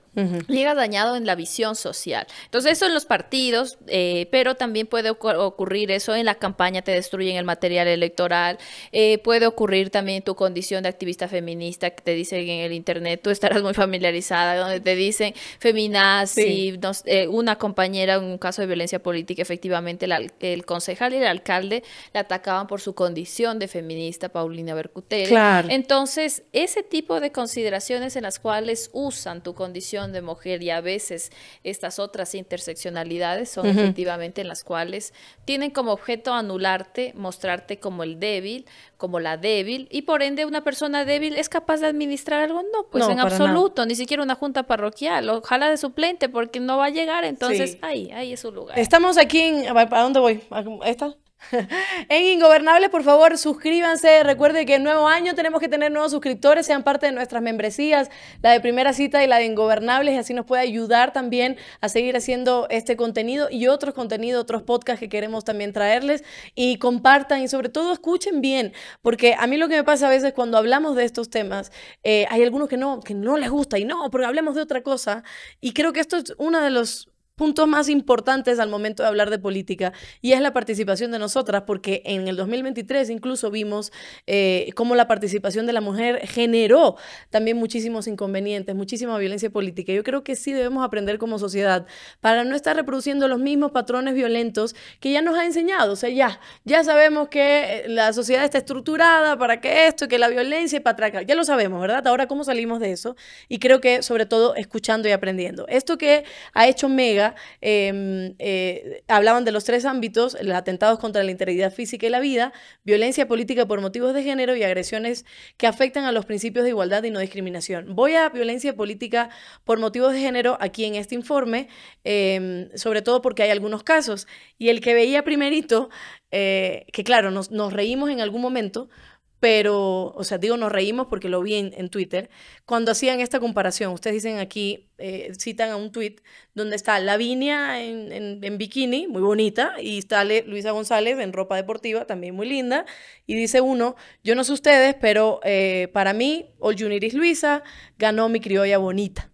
Llega dañado en la visión social. Entonces eso en los partidos, eh, pero también puede ocurrir eso en la campaña, te destruyen el material electoral, eh, puede ocurrir también tu condición de activista feminista que te dicen en el Internet, tú estarás muy familiarizada, donde te dicen feminaz eh, una compañera en un caso de violencia política, efectivamente el concejal y el alcalde la atacaban por su condición de feminista, Paulina Bercutel. Entonces, ese tipo de consideraciones en las cuales usan tu condición de mujer y a veces estas otras interseccionalidades son efectivamente en las cuales tienen como objeto anularte, mostrarte como el débil, como la débil, y por ende una persona débil es capaz de administrar algo, no, pues en absoluto, ni siquiera una junta parroquial, ojalá de suplente, porque no va a llegar, entonces ahí, ahí es su lugar. Estamos aquí en, ¿a dónde voy? ¿Esta? [laughs] en Ingobernables, por favor, suscríbanse. Recuerden que en nuevo año tenemos que tener nuevos suscriptores, sean parte de nuestras membresías, la de primera cita y la de Ingobernables, y así nos puede ayudar también a seguir haciendo este contenido y otros contenidos, otros podcasts que queremos también traerles. Y compartan y sobre todo escuchen bien, porque a mí lo que me pasa a veces cuando hablamos de estos temas, eh, hay algunos que no, que no les gusta y no, porque hablemos de otra cosa. Y creo que esto es uno de los puntos más importantes al momento de hablar de política y es la participación de nosotras, porque en el 2023 incluso vimos eh, cómo la participación de la mujer generó también muchísimos inconvenientes, muchísima violencia política. Yo creo que sí debemos aprender como sociedad para no estar reproduciendo los mismos patrones violentos que ya nos ha enseñado. O sea, ya, ya sabemos que eh, la sociedad está estructurada para que esto, que la violencia y patraca, ya lo sabemos, ¿verdad? Ahora, ¿cómo salimos de eso? Y creo que sobre todo escuchando y aprendiendo. Esto que ha hecho Mega Em, eh, hablaban de los tres ámbitos, los atentados contra la integridad física y la vida, violencia política por motivos de género y agresiones que afectan a los principios de igualdad y no discriminación. Voy a violencia política por motivos de género aquí en este informe, em, sobre todo porque hay algunos casos. Y el que veía primerito, eh, que claro, nos reímos en algún momento, pero, o sea, digo, nos reímos porque lo vi en, Twitter, cuando hacían esta comparación, ustedes dicen aquí, eh, citan a un tweet donde está Lavinia en, bikini, muy bonita, y está Luisa González en ropa deportiva, también muy linda, y dice uno, yo no sé ustedes, pero eh, para mí, Juniris Luisa ganó mi criolla bonita.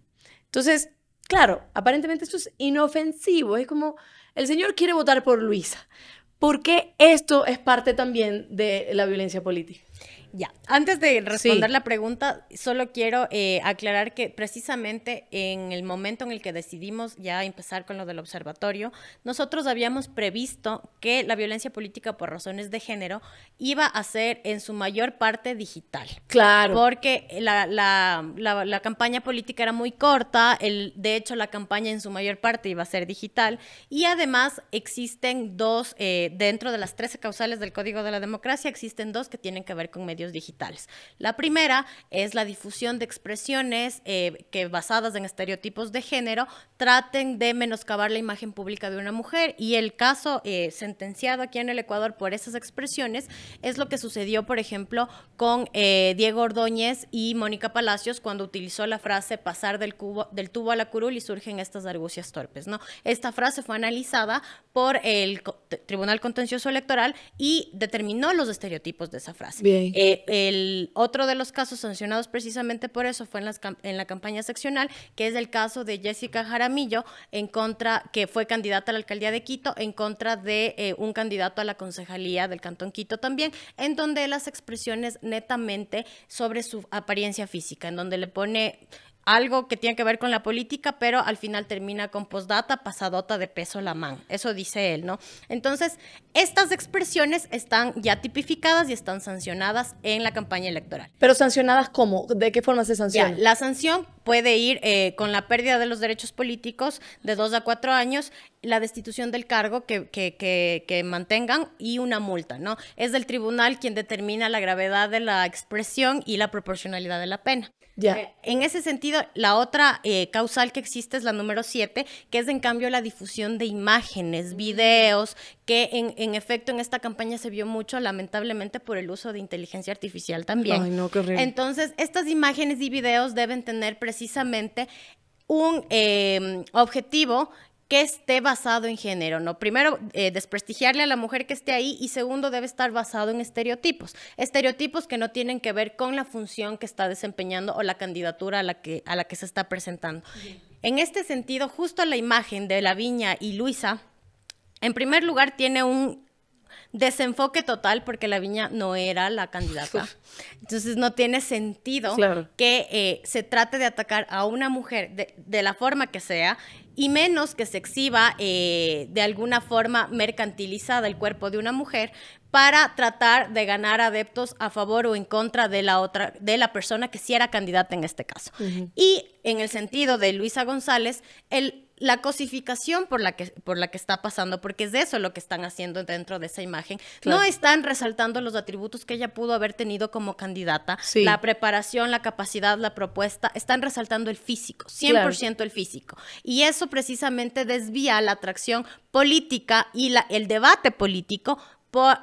Entonces, claro, aparentemente esto es inofensivo, es como, el señor quiere votar por Luisa. ¿Por qué esto es parte también de la violencia política? Ya, antes de responder la pregunta, solo quiero eh, aclarar que precisamente en el momento en el que decidimos ya empezar con lo del observatorio, nosotros habíamos previsto que la violencia política por razones de género iba a ser en su mayor parte digital. Claro. Porque la, campaña política era muy corta, el, de hecho la campaña en su mayor parte iba a ser digital y además existen dos, eh, dentro de las 13 causales del Código de la Democracia, existen dos que tienen que ver con medios digitales. La primera es la difusión de expresiones eh, que basadas en estereotipos de género traten de menoscabar la imagen pública de una mujer y el caso eh, sentenciado aquí en el Ecuador por esas expresiones es lo que sucedió, por ejemplo, con eh, Diego Ordóñez y Mónica Palacios cuando utilizó la frase pasar del, cubo, del tubo a la curul y surgen estas argucias torpes. ¿no? Esta frase fue analizada por el Tribunal Contencioso Electoral y determinó los estereotipos de esa frase. Bien. Eh, el otro de los casos sancionados precisamente por eso fue en, en la campaña seccional, que es el caso de Jessica Jaramillo, en contra, que fue candidata a la alcaldía de Quito, en contra de eh, un candidato a la concejalía del Cantón Quito también, en donde las expresiones netamente sobre su apariencia física, en donde le pone algo que tiene que ver con la política, pero al final termina con postdata, pasadota de peso la man. Eso dice él, ¿no? Entonces, estas expresiones están ya tipificadas y están sancionadas en la campaña electoral. ¿Pero sancionadas cómo? ¿De qué forma se sanciona? la sanción puede ir eh, con la pérdida de los derechos políticos de dos a cuatro años, la destitución del cargo que, que, mantengan y una multa, ¿no? Es del tribunal quien determina la gravedad de la expresión y la proporcionalidad de la pena. Eh, en ese sentido, la otra eh, causal que existe es la número 7, que es en cambio la difusión de imágenes, videos, que en, efecto en esta campaña se vio mucho, lamentablemente, por el uso de inteligencia artificial también. Ay, no, qué Entonces, estas imágenes y videos deben tener precisamente un eh, objetivo que esté basado en género, ¿no? Primero, eh, desprestigiarle a la mujer que esté ahí y segundo, debe estar basado en estereotipos. Estereotipos que no tienen que ver con la función que está desempeñando o la candidatura a la que, a la que se está presentando. En este sentido, justo la imagen de la viña y Luisa, en primer lugar, tiene un desenfoque total porque la viña no era la candidata. [laughs] Entonces no tiene sentido que eh, se trate de atacar a una mujer de la forma que sea y menos que se exhiba eh, de alguna forma mercantilizada el cuerpo de una mujer, para tratar de ganar adeptos a favor o en contra de la otra, de la persona que sí era candidata en este caso. Y en el sentido de Luisa González, el la cosificación por la que por la que está pasando, porque es de eso lo que están haciendo dentro de esa imagen. No están resaltando los atributos que ella pudo haber tenido como candidata, la preparación, la capacidad, la propuesta, están resaltando el físico, 100% el físico. Y eso precisamente desvía la atracción política y el debate político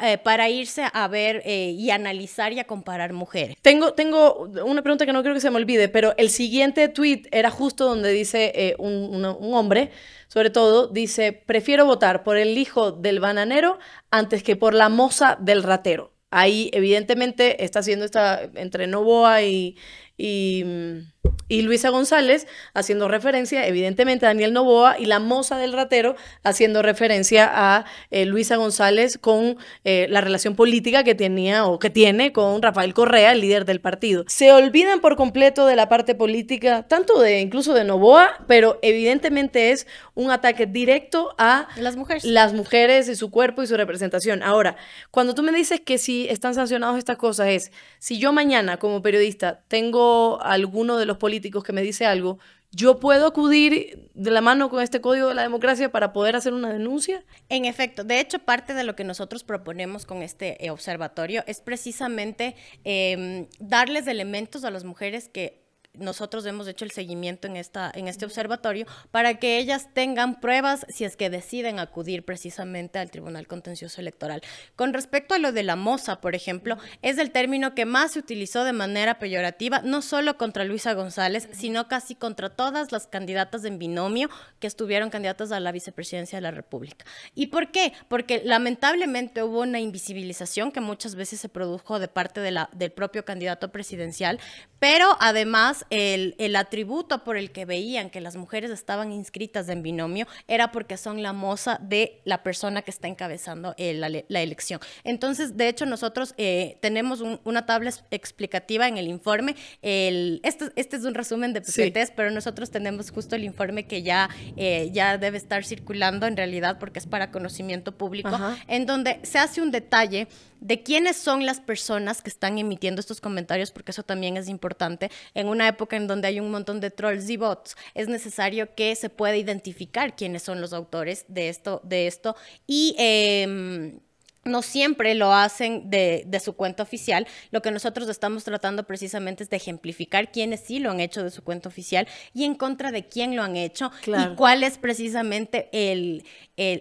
eh, para irse a ver eh, y analizar y a comparar mujeres. Tengo, tengo una pregunta que no creo que se me olvide, pero el siguiente tweet era justo donde dice eh, un, hombre, sobre todo, dice, prefiero votar por el hijo del bananero antes que por la moza del ratero. Ahí evidentemente está haciendo esta entre Novoa y mm, y Luisa González haciendo referencia, evidentemente, a Daniel Novoa y la moza del ratero haciendo referencia a eh, Luisa González con eh, la relación política que tenía o que tiene con Rafael Correa, el líder del partido. Se olvidan por completo de la parte política, tanto de incluso de Novoa, pero evidentemente es un ataque directo a las mujeres, las mujeres y su cuerpo y su representación. Ahora, cuando tú me dices que si están sancionados estas cosas es, si yo mañana como periodista tengo alguno de los políticos que me dice algo, yo puedo acudir de la mano con este código de la democracia para poder hacer una denuncia. En efecto, de hecho, parte de lo que nosotros proponemos con este eh, observatorio es precisamente em, darles elementos a las mujeres que nosotros hemos hecho el seguimiento en, esta, en este observatorio para que ellas tengan pruebas si es que deciden acudir precisamente al Tribunal Contencioso Electoral. Con respecto a lo de la moza, por ejemplo, es el término que más se utilizó de manera peyorativa, no solo contra Luisa González, sino casi contra todas las candidatas en binomio que estuvieron candidatas a la vicepresidencia de la República. ¿Y por qué? Porque lamentablemente hubo una invisibilización que muchas veces se produjo de parte del propio candidato presidencial, pero además el, atributo por el que veían que las mujeres estaban inscritas en binomio era porque son la moza de la persona que está encabezando la, elección. Entonces, de hecho, nosotros eh, tenemos una tabla explicativa en el informe. Este, este, es un resumen de presentes pero nosotros tenemos justo el informe que ya, eh, ya debe estar circulando en realidad porque es para conocimiento público, en donde se hace un detalle de quiénes son las personas que están emitiendo estos comentarios, porque eso también es importante. En una época en donde hay un montón de trolls y bots, es necesario que se pueda identificar quiénes son los autores de esto, de esto y em, no siempre lo hacen de, su cuenta oficial. Lo que nosotros estamos tratando precisamente es de ejemplificar quiénes sí lo han hecho de su cuenta oficial y en contra de quién lo han hecho y cuál es precisamente el,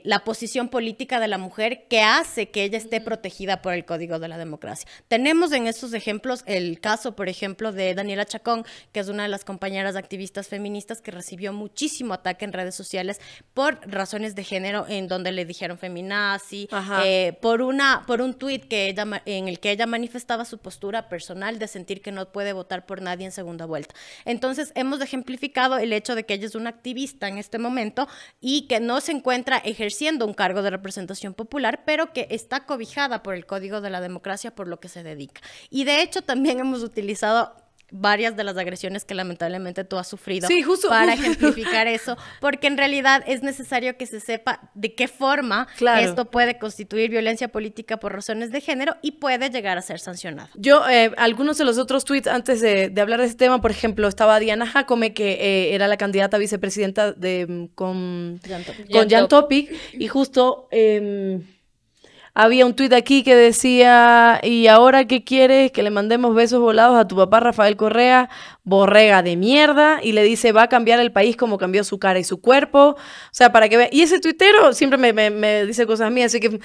la posición política de la mujer que hace que ella esté protegida por el Código de la Democracia. Tenemos en estos ejemplos el caso, por ejemplo, de Daniela Chacón, que es una de las compañeras activistas feministas que recibió muchísimo ataque en redes sociales por razones de género en donde le dijeron feminazi, eh, por por, por un tuit que en el que ella manifestaba su postura personal de sentir que no puede votar por nadie en segunda vuelta. Entonces, hemos ejemplificado el hecho de que ella es una activista en este momento y que no se encuentra ejerciendo un cargo de representación popular, pero que está cobijada por el Código de la Democracia por lo que se dedica. Y de hecho, también hemos utilizado varias de las agresiones que lamentablemente tú has sufrido sí, justo, para ejemplificar eso, porque en realidad es necesario que se sepa de qué forma esto puede constituir violencia política por razones de género y puede llegar a ser sancionado. Yo, eh, algunos de los otros tweets antes de, hablar de este tema, por ejemplo, estaba Diana Jacome, que eh, era la candidata vicepresidenta de, mm, con, Jan Topic, y justo... Em, había un tuit aquí que decía, ¿y ahora qué quieres? Que le mandemos besos volados a tu papá Rafael Correa, borrega de mierda, y le dice, va a cambiar el país como cambió su cara y su cuerpo. O sea, para que vea. Y ese tuitero siempre me, me, me dice cosas mías, así que...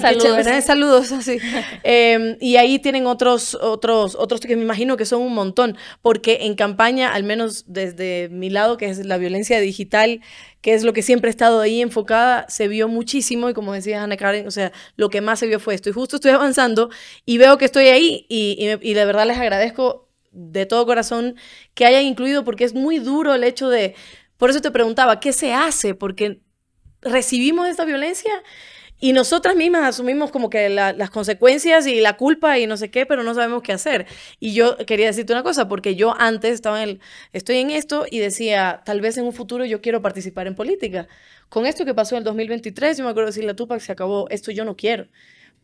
saludos. ¿eh? saludos, así. [laughs] Em, y ahí tienen otros, otros, otros que me imagino que son un montón, porque en campaña, al menos desde mi lado, que es la violencia digital, que es lo que siempre he estado ahí enfocada, se vio muchísimo y como decía Ana Karen, o sea, lo que más se vio fue esto. Y justo estoy avanzando y veo que estoy ahí y, y de verdad les agradezco de todo corazón que hayan incluido porque es muy duro el hecho de, por eso te preguntaba, ¿qué se hace? Porque recibimos esta violencia y nosotras mismas asumimos como que las consecuencias y la culpa y no sé qué, pero no sabemos qué hacer. Y yo quería decirte una cosa, porque yo antes estaba en estoy en esto y decía, tal vez en un futuro yo quiero participar en política. Con esto que pasó en el 2023, yo me acuerdo de decirle a Tupac, se acabó, esto yo no quiero.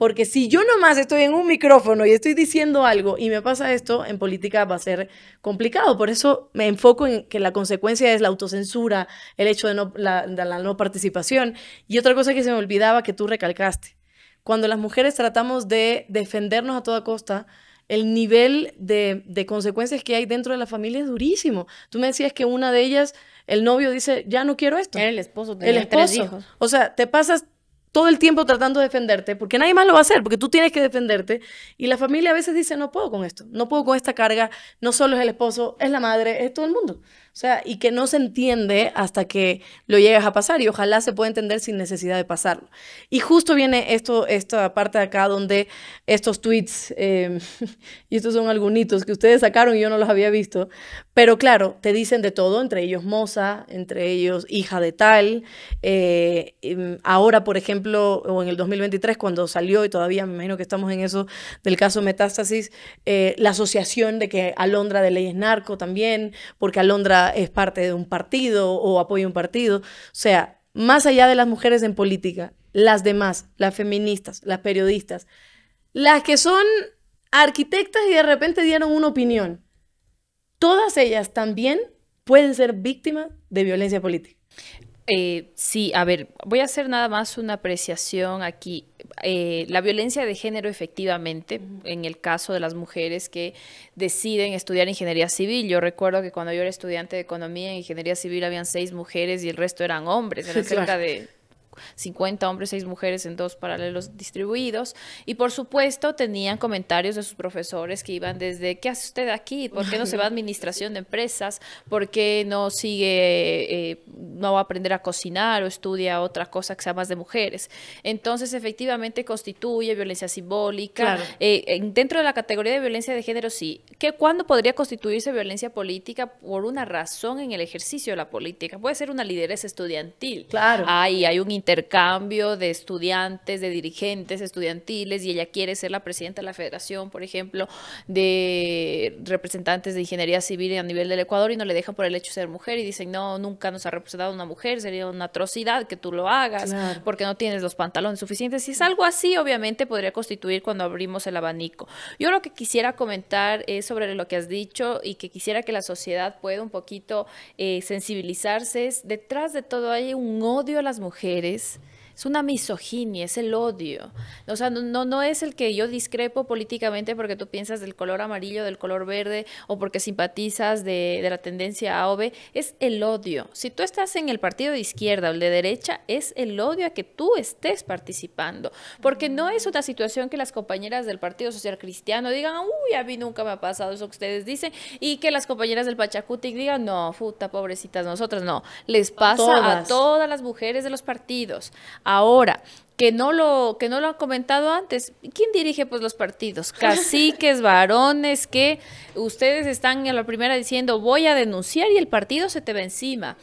Porque si yo nomás estoy en un micrófono y estoy diciendo algo y me pasa esto, en política va a ser complicado. Por eso me enfoco en que la consecuencia es la autocensura, el hecho de, no, la, no participación. Y otra cosa que se me olvidaba que tú recalcaste, cuando las mujeres tratamos de defendernos a toda costa, el nivel de, consecuencias que hay dentro de la familia es durísimo. Tú me decías que una de ellas, el novio dice, ya no quiero esto. Era el esposo, el esposo. hijos. O sea, te pasas todo el tiempo tratando de defenderte, porque nadie más lo va a hacer, porque tú tienes que defenderte. Y la familia a veces dice, no puedo con esto, no puedo con esta carga, no solo es el esposo, es la madre, es todo el mundo. O sea, y que no se entiende hasta que lo llegas a pasar y ojalá se pueda entender sin necesidad de pasarlo. Y justo viene esto, esta parte de acá donde estos tweets, em, [laughs] y estos son algunos que ustedes sacaron y yo no los había visto, pero claro, te dicen de todo, entre ellos moza, entre ellos hija de tal. Eh, em, ahora, por ejemplo, o en el 2023, cuando salió, y todavía me imagino que estamos en eso del caso Metástasis, eh, la asociación de que Alondra de Leyes Narco también, porque Alondra es parte de un partido o apoya un partido. O sea, más allá de las mujeres en política, las demás, las feministas, las periodistas, las que son arquitectas y de repente dieron una opinión, todas ellas también pueden ser víctimas de violencia política. Eh, sí, a ver, voy a hacer nada más una apreciación aquí. Eh, la violencia de género, efectivamente, en el caso de las mujeres que deciden estudiar ingeniería civil. Yo recuerdo que cuando yo era estudiante de economía en ingeniería civil habían seis mujeres y el resto eran hombres, era [laughs] cerca de 50 hombres, 6 mujeres en dos paralelos distribuidos. Y por supuesto tenían comentarios de sus profesores que iban desde, ¿qué hace usted aquí? ¿Por qué no se va a administración de empresas? ¿Por qué no sigue, eh, no va a aprender a cocinar o estudia otra cosa que sea más de mujeres? Entonces, efectivamente, constituye violencia simbólica. Eh, dentro de la categoría de violencia de género, sí. ¿Qué, ¿Cuándo podría constituirse violencia política por una razón en el ejercicio de la política? Puede ser una lideresa estudiantil. Claro. Ahí hay un interés intercambio de estudiantes, de dirigentes estudiantiles, y ella quiere ser la presidenta de la federación, por ejemplo, de representantes de ingeniería civil a nivel del Ecuador, y no le dejan por el hecho de ser mujer, y dicen, no, nunca nos ha representado una mujer, sería una atrocidad que tú lo hagas, porque no tienes los pantalones suficientes. Y es algo así, obviamente podría constituir cuando abrimos el abanico. Yo lo que quisiera comentar es sobre lo que has dicho y que quisiera que la sociedad pueda un poquito eh, sensibilizarse, es detrás de todo hay un odio a las mujeres days es una misoginia, es el odio. O sea, no, no es el que yo discrepo políticamente porque tú piensas del color amarillo, del color verde o porque simpatizas de, la tendencia A o es el odio. Si tú estás en el partido de izquierda o el de derecha, es el odio a que tú estés participando, porque no es una situación que las compañeras del Partido Social Cristiano digan, uy, a mí nunca me ha pasado eso que ustedes dicen, y que las compañeras del Pachacutic digan, no, puta, pobrecitas, nosotras no, les pasa a todas las mujeres de los partidos. Ahora, que no lo que no lo han comentado antes. ¿Quién dirige pues los partidos? [laughs] Caciques, varones que ustedes están en la primera diciendo, "Voy a denunciar" y el partido se te va encima.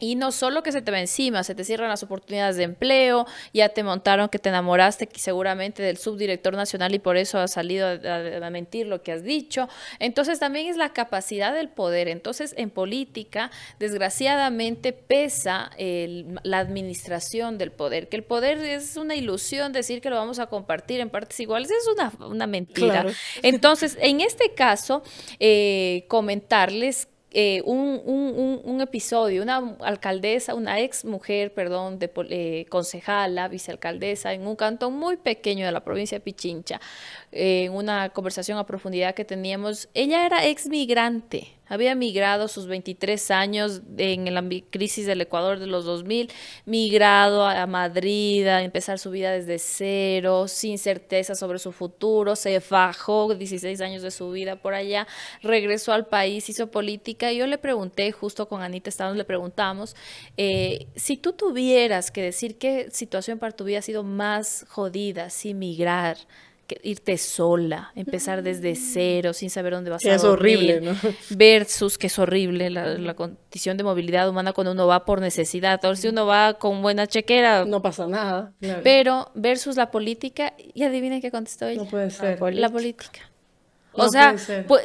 Y no solo que se te va encima, se te cierran las oportunidades de empleo, ya te montaron que te enamoraste seguramente del subdirector nacional y por eso has salido a, mentir lo que has dicho. Entonces también es la capacidad del poder. Entonces en política, desgraciadamente, pesa la administración del poder, que el poder es una ilusión decir que lo vamos a compartir en partes iguales, es una, mentira. Entonces, en este caso, eh, comentarles eh, un, episodio, una alcaldesa, una ex mujer, perdón, de, eh, concejala, vicealcaldesa, en un cantón muy pequeño de la provincia de Pichincha, eh, en una conversación a profundidad que teníamos, ella era ex migrante había migrado sus 23 años en la crisis del Ecuador de los 2000, migrado a Madrid a empezar su vida desde cero, sin certeza sobre su futuro, se fajó 16 años de su vida por allá, regresó al país, hizo política. Y yo le pregunté, justo con Anita Estados, le preguntamos, eh, si tú tuvieras que decir qué situación para tu vida ha sido más jodida, sin migrar, irte sola, empezar desde mm. cero, sin saber dónde vas a ser Es horrible, ¿no? [laughs] Versus que es horrible la, condición de movilidad humana cuando uno va por necesidad. o si mm. uno va con buena chequera. No pasa nada. Pero versus la política, y adivinen qué contestó ella. No puede ser. La política. O sea,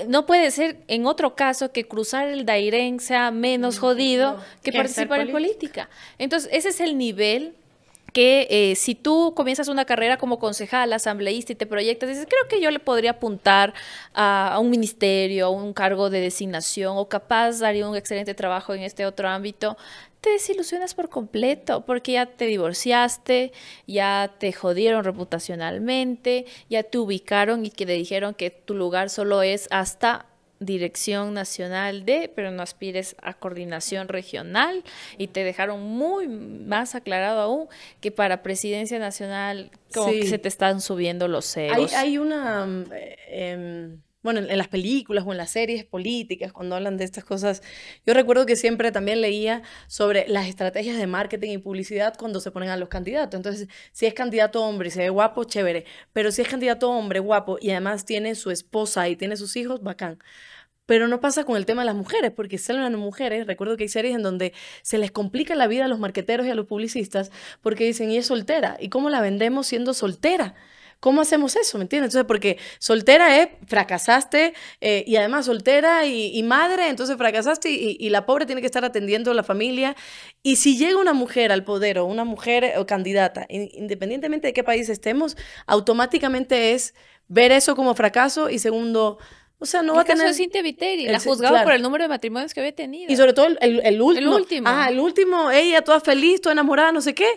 no puede ser en otro caso que cruzar el Dairen sea menos jodido que participar en política. Entonces, ese es el nivel que eh, si tú comienzas una carrera como concejal, asambleísta y te proyectas, dices, creo que yo le podría apuntar a, un ministerio, a un cargo de designación o capaz daría un excelente trabajo en este otro ámbito, te desilusionas por completo porque ya te divorciaste, ya te jodieron reputacionalmente, ya te ubicaron y que te dijeron que tu lugar solo es hasta dirección nacional de, pero no aspires a coordinación regional y te dejaron muy más aclarado aún que para presidencia nacional como que se te están subiendo los ceros. Hay, una... Mm, eh, em, bueno, en, las películas o en las series políticas, cuando hablan de estas cosas, yo recuerdo que siempre también leía sobre las estrategias de marketing y publicidad cuando se ponen a los candidatos. Entonces, si es candidato hombre y se ve guapo, chévere. Pero si es candidato hombre, guapo, y además tiene su esposa y tiene sus hijos, bacán. Pero no pasa con el tema de las mujeres, porque salen las mujeres, recuerdo que hay series en donde se les complica la vida a los marqueteros y a los publicistas porque dicen, y es soltera, ¿y cómo la vendemos siendo soltera? ¿Cómo hacemos eso? ¿Me entiendes? Entonces, porque soltera es ¿eh? fracasaste eh, y además soltera y, madre, entonces fracasaste y, la pobre tiene que estar atendiendo a la familia. Y si llega una mujer al poder o una mujer eh, o candidata, independientemente de qué país estemos, automáticamente es ver eso como fracaso y segundo, o sea, no va a tener. Eso es Cintia Viteri, la juzgaba por el número de matrimonios que había tenido. Y sobre todo último. El último. Ah, el último, ella toda feliz, toda enamorada, no sé qué.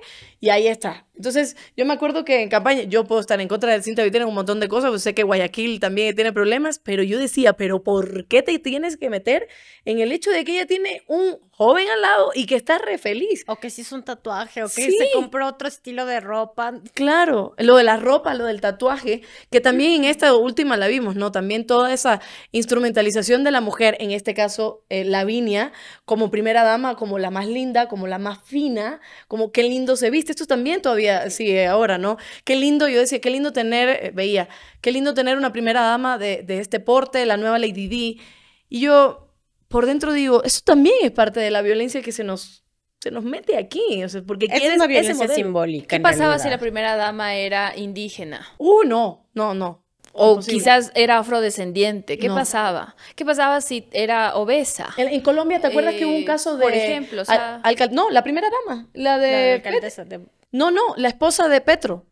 Y ahí está. Entonces, yo me acuerdo que en campaña, yo puedo estar en contra del cinta tienen un montón de cosas, pues sé que Guayaquil también tiene problemas, pero yo decía, pero ¿por qué te tienes que meter en el hecho de que ella tiene un joven al lado y que está re feliz? O que si es un tatuaje, o que se compró otro estilo de ropa. Claro, lo de la ropa, lo del tatuaje, que también en esta última la vimos, ¿no? También toda esa instrumentalización de la mujer, en este caso la eh, Lavinia, como primera dama, como la más linda, como la más fina, como qué lindo se viste esto también todavía sigue ahora, ¿no? Qué lindo, yo decía, qué lindo tener, eh, veía, qué lindo tener una primera dama de, de este porte, la nueva Lady D. Y yo por dentro digo, eso también es parte de la violencia que se nos se nos mete aquí, o sea, porque es una violencia simbólica. ¿Qué pasaba si la primera dama era indígena? Uh, no, no, no. O quizás era afrodescendiente. ¿Qué pasaba? ¿Qué pasaba si era obesa? En, Colombia, ¿te acuerdas que hubo un eh, caso de. Por ejemplo, o sea, no, la primera dama, la de no, no, la esposa de Petro.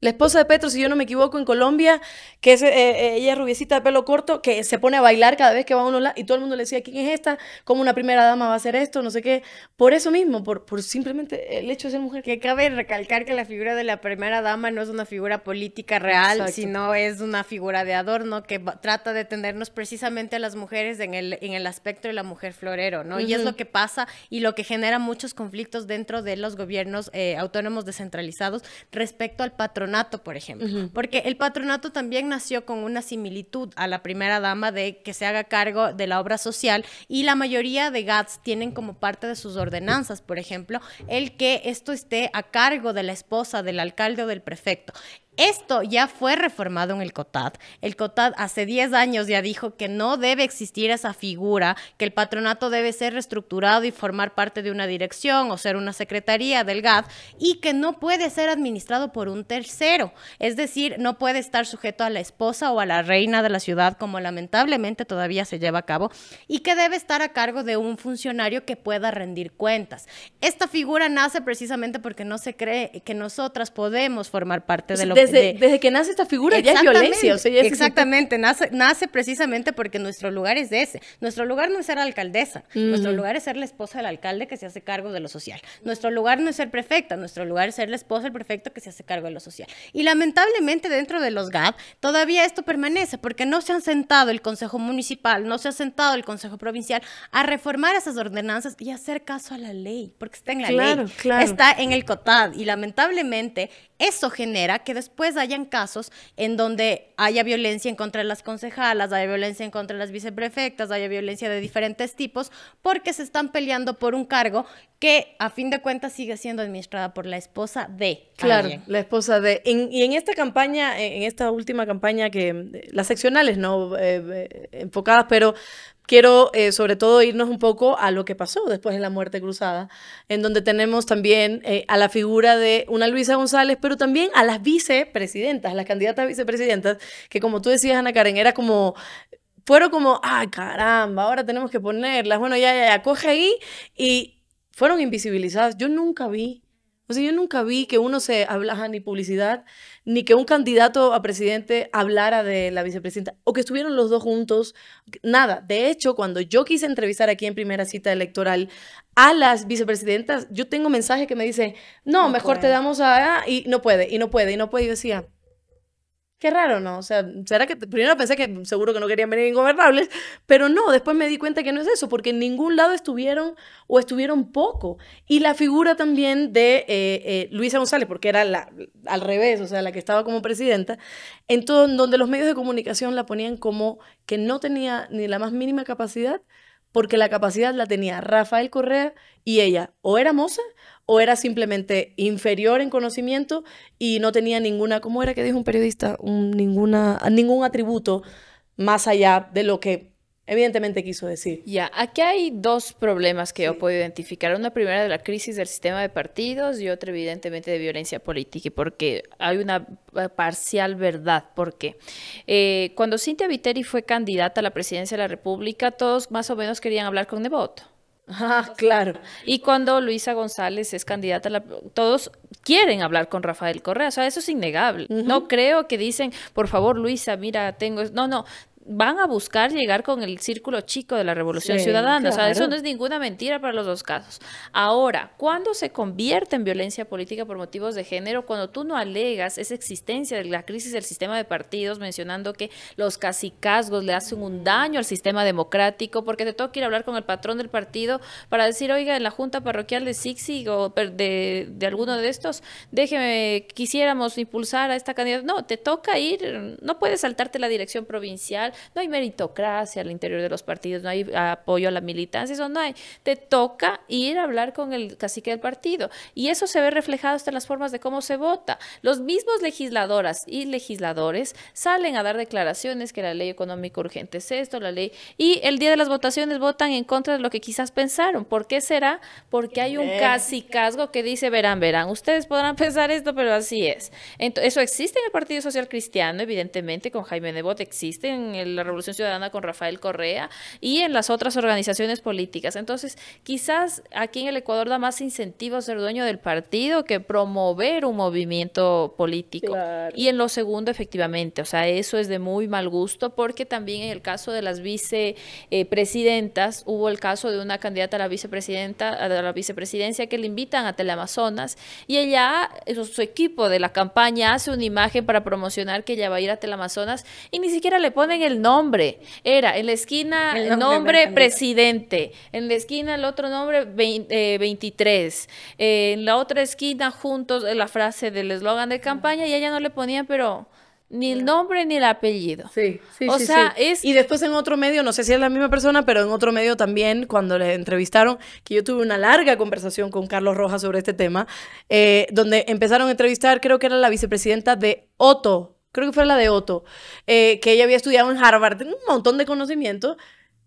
La esposa de Petro, si yo no me equivoco, en Colombia, que es, eh, eh, ella es rubiecita de pelo corto, que se pone a bailar cada vez que va a uno y todo el mundo le decía, ¿quién es esta? ¿Cómo una primera dama va a hacer esto? No sé qué. Por eso mismo, por, por simplemente el hecho de ser mujer. Que cabe recalcar que la figura de la primera dama no es una figura política real, sino es una figura de adorno que trata de tendernos precisamente a las mujeres en el, en el aspecto de la mujer florero, ¿no? Y es lo que pasa y lo que genera muchos conflictos dentro de los gobiernos eh, autónomos descentralizados respecto al patrón patronato, por ejemplo. Porque el patronato también nació con una similitud a la primera dama de que se haga cargo de la obra social y la mayoría de GATS tienen como parte de sus ordenanzas, por ejemplo, el que esto esté a cargo de la esposa, del alcalde o del prefecto. Esto ya fue reformado en el COTAD. El COTAD hace 10 años ya dijo que no debe existir esa figura, que el patronato debe ser reestructurado y formar parte de una dirección o ser una secretaría del GAD y que no puede ser administrado por un tercero. Es decir, no puede estar sujeto a la esposa o a la reina de la ciudad como lamentablemente todavía se lleva a cabo y que debe estar a cargo de un funcionario que pueda rendir cuentas. Esta figura nace precisamente porque no se cree que nosotras podemos formar parte de lo desde, que nace esta figura ya violencia. Este exactamente, nace, nace precisamente porque nuestro lugar es ese. Nuestro lugar no es ser alcaldesa, nuestro mm. lugar es ser la esposa del alcalde que se hace cargo de lo social. Nuestro lugar no es ser prefecta, nuestro lugar es ser la esposa del prefecto que se hace cargo de lo social. Y lamentablemente dentro de los GAP todavía esto permanece porque no se ha sentado el Consejo Municipal, no se ha sentado el Consejo Provincial a reformar esas ordenanzas y hacer caso a la ley, porque está en la ley, está en el COTAD y lamentablemente eso genera que después pues hayan casos en donde haya violencia en contra de las concejalas, haya violencia en contra de las viceprefectas, haya violencia de diferentes tipos, porque se están peleando por un cargo que a fin de cuentas sigue siendo administrada por la esposa de. Claro, la esposa de. y en esta campaña, en esta última campaña que las seccionales, ¿no? Eh, eh, enfocadas, pero quiero eh, sobre todo irnos un poco a lo que pasó después de la muerte cruzada, en donde tenemos también eh, a la figura de una Luisa González, pero también a las vicepresidentas, las candidatas vicepresidentas, que como tú decías, Ana Karen, era como fueron como, ah, caramba, ahora tenemos que ponerlas. Bueno, ya, ya, ya, coge ahí y fueron invisibilizadas. Yo nunca vi o sea, yo nunca vi que uno se hablara ni publicidad, ni que un candidato a presidente hablara de la vicepresidenta, o que estuvieron los dos juntos, nada. De hecho, cuando yo quise entrevistar aquí en primera cita electoral a las vicepresidentas, yo tengo mensaje que me dice, no, mejor te damos a... y no puede, y no puede, y no puede. Y decía, Qué raro, ¿no? O sea, será que primero pensé que seguro que no querían venir ingobernables, pero no, después me di cuenta que no es eso, porque en ningún lado estuvieron o estuvieron poco. Y la figura también de eh, eh, Luisa González, porque era la, al revés, o sea, la que estaba como presidenta, en todo, donde los medios de comunicación la ponían como que no tenía ni la más mínima capacidad porque la capacidad la tenía Rafael Correa y ella o era moza o era simplemente inferior en conocimiento y no tenía ninguna, ¿cómo era que dijo un periodista? ninguna, ningún atributo más allá de lo que Evidentemente quiso decir. Ya, aquí hay dos problemas que yo puedo identificar. Una primera de la crisis del sistema de partidos y otra evidentemente de violencia política, porque hay una parcial verdad. porque eh, cuando Cintia Viteri fue candidata a la presidencia de la República, todos más o menos querían hablar con Nebot. Ah, claro. Y cuando Luisa González es candidata, la, todos quieren hablar con Rafael Correa, o sea, eso es innegable. No creo que dicen, por favor, Luisa, mira, tengo... No, no, van a buscar llegar con el círculo chico de la revolución ciudadana. O sea, eso no es ninguna mentira para los dos casos. Ahora, ¿cuándo se convierte en violencia política por motivos de género? Cuando tú no alegas esa existencia de la crisis del sistema de partidos, mencionando que los casicazgos le hacen un daño al sistema democrático, porque te toca ir a hablar con el patrón del partido para decir, oiga, en la junta parroquial de Sixi o de, de alguno de estos, déjeme, quisiéramos impulsar a esta candidata. No, te toca ir, no puedes saltarte la dirección provincial, no hay meritocracia al interior de los partidos, no hay apoyo a la militancia, eso no hay. Te toca ir a hablar con el cacique del partido. Y eso se ve reflejado hasta en las formas de cómo se vota. Los mismos legisladoras y legisladores salen a dar declaraciones que la ley económica urgente es esto, la ley. Y el día de las votaciones votan en contra de lo que quizás pensaron. ¿Por qué será? Porque hay un cacicazgo que dice, verán, verán, ustedes podrán [laughs] pensar esto, pero así es. Entonces, eso existe en el Partido Social Cristiano, evidentemente, con Jaime Nebot, existe en el la Revolución Ciudadana con Rafael Correa y en las otras organizaciones políticas. Entonces, quizás aquí en el Ecuador da más incentivo ser dueño del partido que promover un movimiento político. Y en lo segundo, efectivamente, o sea, eso es de muy mal gusto porque también en el caso de las vicepresidentas eh, hubo el caso de una candidata a la vicepresidenta a la vicepresidencia que le invitan a Teleamazonas y ella, su equipo de la campaña hace una imagen para promocionar que ella va a ir a Teleamazonas y ni siquiera le ponen el nombre. Era en la esquina el nombre, presidente, en la esquina el otro nombre 23, eh, eh, en la otra esquina juntos eh, la frase del eslogan de campaña y ella no le ponía, pero ni el nombre ni el apellido. Sí, sí, Es... Y después en otro medio, no sé si es la misma persona, pero en otro medio también, cuando le entrevistaron, que yo tuve una larga conversación con Carlos Rojas sobre este tema, donde empezaron a entrevistar, creo que era la vicepresidenta de Otto, creo que fue la de Otto, eh, que ella había estudiado en Harvard, un montón de conocimiento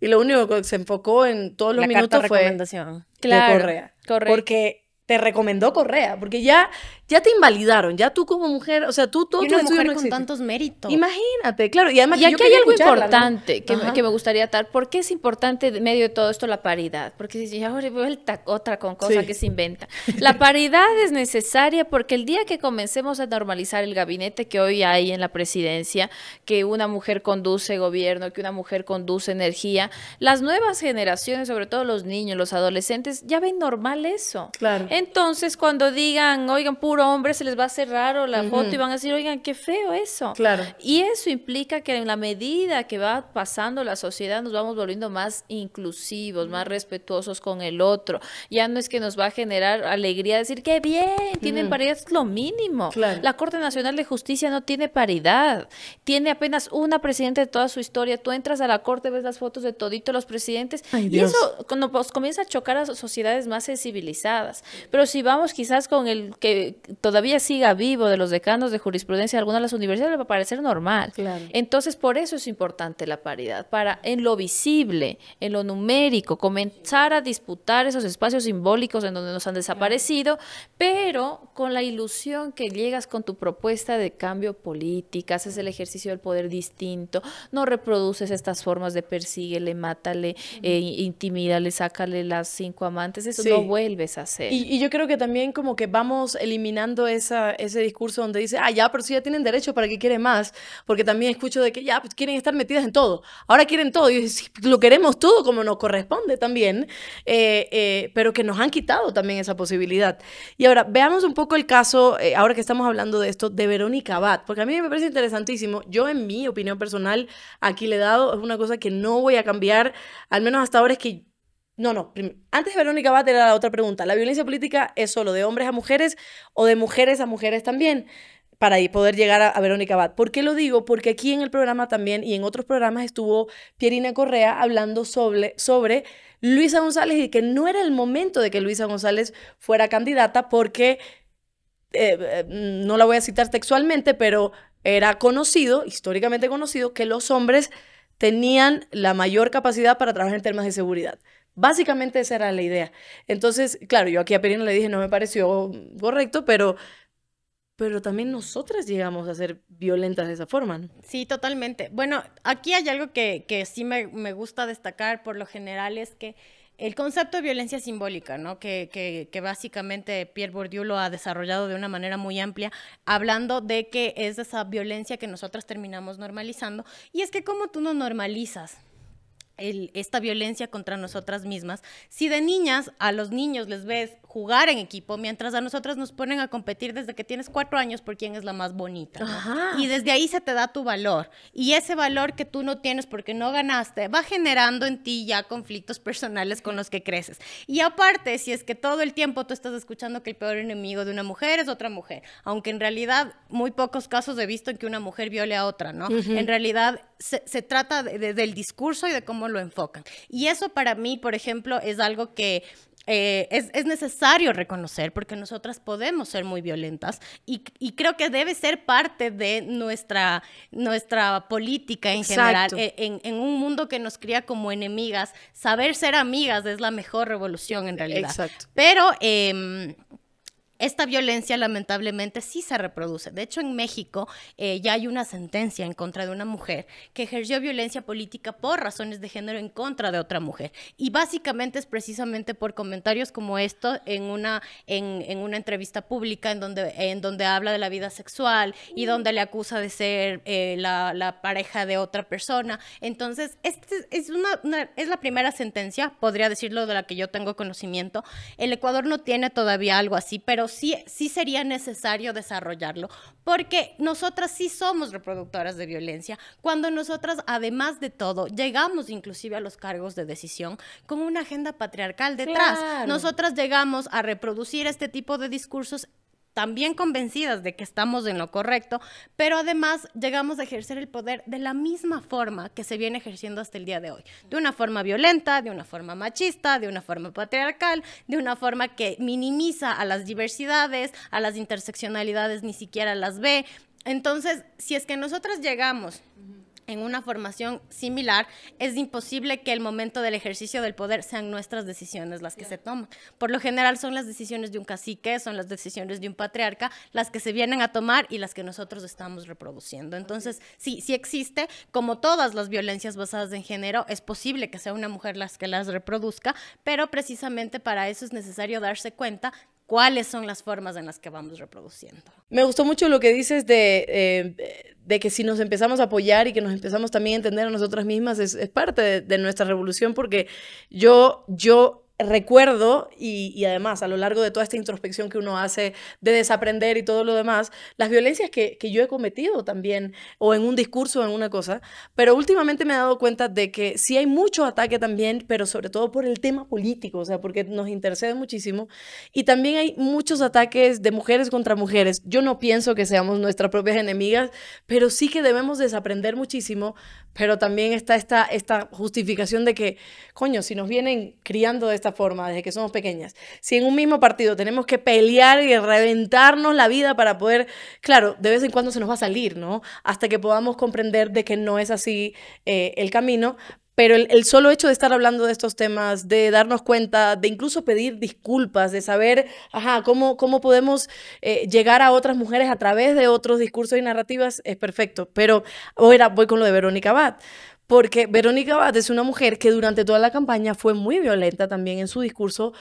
y lo único que se enfocó en todos los minutos carta fue... recomendación. de Correa. Correcto. Porque te recomendó Correa, porque ya, ya te invalidaron, ya tú como mujer, o sea, tú todo mujer con tantos méritos. Imagínate, claro, y además y aquí hay algo importante que me, gustaría dar. ¿por qué es importante en medio de todo esto la paridad? Porque si ya vuelta otra con cosa que se inventa. La paridad es necesaria porque el día que comencemos a normalizar el gabinete que hoy hay en la presidencia, que una mujer conduce gobierno, que una mujer conduce energía, las nuevas generaciones, sobre todo los niños, los adolescentes, ya ven normal eso. Claro. Entonces, cuando digan, oigan, puro hombre, se les va a hacer raro la foto y van a decir, oigan, qué feo eso. Claro. Y eso implica que en la medida que va pasando la sociedad, nos vamos volviendo más inclusivos, más respetuosos con el otro. Ya no es que nos va a generar alegría decir, qué bien, tienen paridad, es lo mínimo. La Corte Nacional de Justicia no tiene paridad. Tiene apenas una presidenta de toda su historia. Tú entras a la Corte, ves las fotos de toditos los presidentes. y eso nos pues, comienza a chocar a sociedades más sensibilizadas. Pero si vamos quizás con el que todavía siga vivo de los decanos de jurisprudencia de algunas de las universidades, le va a parecer normal. Entonces, por eso es importante la paridad, para en lo visible, en lo numérico, comenzar a disputar esos espacios simbólicos en donde nos han desaparecido, pero con la ilusión que llegas con tu propuesta de cambio política, haces el ejercicio del poder distinto, no reproduces estas formas de persíguele, mátale, eh, intimídale, sácale las cinco amantes, eso no vuelves a hacer yo creo que también como que vamos eliminando esa, ese discurso donde dice, ah, ya, pero si ya tienen derecho, ¿para qué quieren más? Porque también escucho de que ya pues, quieren estar metidas en todo. Ahora quieren todo. Y lo queremos todo como nos corresponde también, eh, eh, pero que nos han quitado también esa posibilidad. Y ahora, veamos un poco el caso, eh, ahora que estamos hablando de esto, de Verónica Abad, porque a mí me parece interesantísimo. Yo, en mi opinión personal, aquí le he dado, es una cosa que no voy a cambiar, al menos hasta ahora es que no, no. Antes de Verónica Abad era la otra pregunta. ¿La violencia política es solo de hombres a mujeres o de mujeres a mujeres también? para poder llegar a, Verónica Abad. ¿Por qué lo digo? Porque aquí en el programa también y en otros programas estuvo Pierina Correa hablando sobre, Luisa González y que no era el momento de que Luisa González fuera candidata porque, eh, eh, no la voy a citar textualmente, pero era conocido, históricamente conocido, que los hombres tenían la mayor capacidad para trabajar en temas de seguridad. Básicamente esa era la idea. Entonces, claro, yo aquí a Perino le dije, no me pareció correcto, pero, pero también nosotras llegamos a ser violentas de esa forma. Sí, totalmente. Bueno, aquí hay algo que, sí me, gusta destacar por lo general es que el concepto de violencia simbólica, ¿no? Que, que, básicamente Pierre Bourdieu lo ha desarrollado de una manera muy amplia, hablando de que es esa violencia que nosotras terminamos normalizando. Y es que como tú no normalizas esta violencia contra nosotras mismas. Si de niñas a los niños les ves jugar en equipo, mientras a nosotras nos ponen a competir desde que tienes cuatro años por quién es la más bonita. Y desde ahí se te da tu valor. Y ese valor que tú no tienes porque no ganaste va generando en ti ya conflictos personales con los que creces. Y aparte, si es que todo el tiempo tú estás escuchando que el peor enemigo de una mujer es otra mujer, aunque en realidad muy pocos casos he visto en que una mujer viole a otra, ¿no? En realidad se, trata del discurso y de cómo lo enfocan. Y eso para mí, por ejemplo, es algo que eh, es, necesario reconocer porque nosotras podemos ser muy violentas y, creo que debe ser parte de nuestra, nuestra política en general. Eh, en, un mundo que nos cría como enemigas, saber ser amigas es la mejor revolución en realidad. Pero... Em, esta violencia lamentablemente sí se reproduce. De hecho, en México eh, ya hay una sentencia en contra de una mujer que ejerció violencia política por razones de género en contra de otra mujer. Y básicamente es precisamente por comentarios como esto en una, en, una entrevista pública en donde, en donde habla de la vida sexual y donde le acusa de ser eh, la, pareja de otra persona. Entonces, este es, una, es la primera sentencia, podría decirlo, de la que yo tengo conocimiento. El Ecuador no tiene todavía algo así, pero sí, sería necesario desarrollarlo, porque nosotras sí somos reproductoras de violencia, cuando nosotras, además de todo, llegamos inclusive a los cargos de decisión con una agenda patriarcal detrás. Nosotras llegamos a reproducir este tipo de discursos también convencidas de que estamos en lo correcto, pero además llegamos a ejercer el poder de la misma forma que se viene ejerciendo hasta el día de hoy, de una forma violenta, de una forma machista, de una forma patriarcal, de una forma que minimiza a las diversidades, a las interseccionalidades, ni siquiera las ve. Entonces, si es que nosotras llegamos en una formación similar, es imposible que el momento del ejercicio del poder sean nuestras decisiones las que se toman. Por lo general son las decisiones de un cacique, son las decisiones de un patriarca, las que se vienen a tomar y las que nosotros estamos reproduciendo. Entonces, sí, sí existe, como todas las violencias basadas en género, es posible que sea una mujer las que las reproduzca, pero precisamente para eso es necesario darse cuenta cuáles son las formas en las que vamos reproduciendo. Me gustó mucho lo que dices de, eh, de que si nos empezamos a apoyar y que nos empezamos también a entender a nosotras mismas es, parte de, nuestra revolución porque yo, yo recuerdo, y, además a lo largo de toda esta introspección que uno hace de desaprender y todo lo demás, las violencias que, que yo he cometido también, o en un discurso o en una cosa, pero últimamente me he dado cuenta de que sí hay mucho ataque también, pero sobre todo por el tema político, o sea, porque nos intercede muchísimo, y también hay muchos ataques de mujeres contra mujeres. Yo no pienso que seamos nuestras propias enemigas, pero sí que debemos desaprender muchísimo pero también está esta, justificación de que, coño, si nos vienen criando de esta forma desde que somos pequeñas, si en un mismo partido tenemos que pelear y reventarnos la vida para poder, claro, de vez en cuando se nos va a salir, ¿no? Hasta que podamos comprender de que no es así eh, el camino, pero el, solo hecho de estar hablando de estos temas, de darnos cuenta, de incluso pedir disculpas, de saber, ajá, cómo, cómo podemos eh, llegar a otras mujeres a través de otros discursos y narrativas, es perfecto. Pero ahora voy con lo de Verónica Bat. Porque Verónica Bat es una mujer que durante toda la campaña fue muy violenta también en su discurso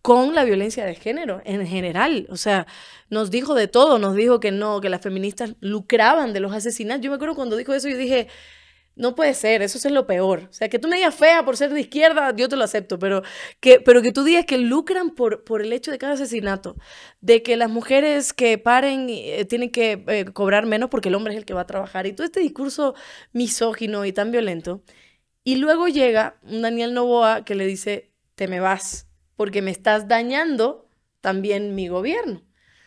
con la violencia de género en general. O sea, nos dijo de todo, nos dijo que no, que las feministas lucraban de los asesinatos. Yo me acuerdo cuando dijo eso, yo dije, no puede ser, eso es lo peor. O sea, que tú me digas fea por ser de izquierda, yo te lo acepto, pero que, pero que tú digas que lucran por, por el hecho de cada asesinato, de que las mujeres que paren eh, tienen que eh, cobrar menos porque el hombre es el que va a trabajar, y todo este discurso misógino y tan violento. Y luego llega un Daniel Novoa que le dice, te me vas, porque me estás dañando también mi gobierno.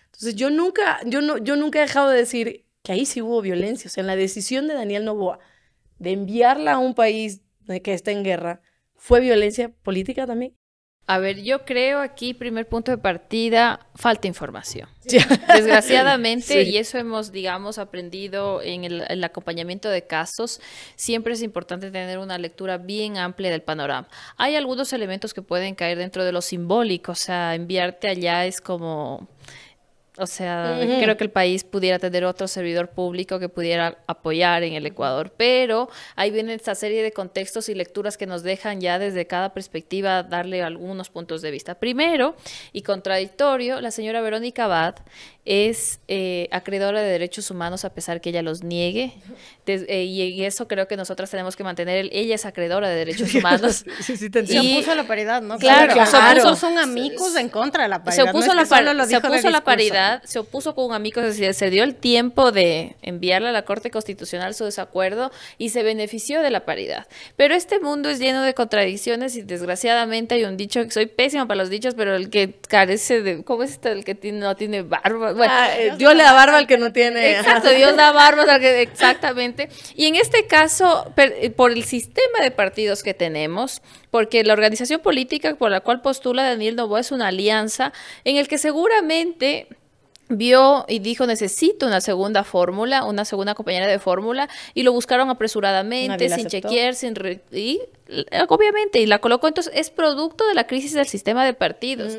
Entonces yo nunca, yo, no, yo nunca he dejado de decir que ahí sí hubo violencia, o sea, en la decisión de Daniel Novoa de enviarla a un país que está en guerra, fue violencia política también? A ver, yo creo aquí, primer punto de partida, falta información. [laughs] Desgraciadamente, y eso hemos, digamos, aprendido en el, el, acompañamiento de casos, siempre es importante tener una lectura bien amplia del panorama. Hay algunos elementos que pueden caer dentro de lo simbólico, o sea, enviarte allá es como o sea, creo que el país pudiera tener otro servidor público que pudiera apoyar en el Ecuador, pero ahí viene esta serie de contextos y lecturas que nos dejan ya desde cada perspectiva darle algunos puntos de vista. Primero, y contradictorio, la señora Verónica Abad es eh, acreedora de derechos humanos a pesar que ella los niegue. Eh, y eso creo que nosotras tenemos que mantener. ella es acreedora de derechos [laughs] humanos. sí, sí, y, se opuso a la paridad, ¿no? Claro, claro. se opuso, son amigos en contra de la paridad. Se opuso, a la, paridad, se opuso con un se, se dio el tiempo de enviarle a la Corte Constitucional su desacuerdo y se benefició de la paridad. Pero este mundo es lleno de contradicciones y desgraciadamente hay un dicho, soy pésimo para los dichos, pero el que carece de, ¿cómo es este? El que no tiene barba bueno, ah, Dios, le da barba al que no tiene. Exacto, Dios da barba al que. Exactamente. Y en este caso, por el sistema de partidos que tenemos, porque la organización política por la cual postula Daniel Novoa es una alianza en el que seguramente vio y dijo necesito una segunda fórmula, una segunda compañera de fórmula y lo buscaron apresuradamente, sin chequear, sin y eh, obviamente y la colocó entonces es producto de la crisis del sistema de partidos.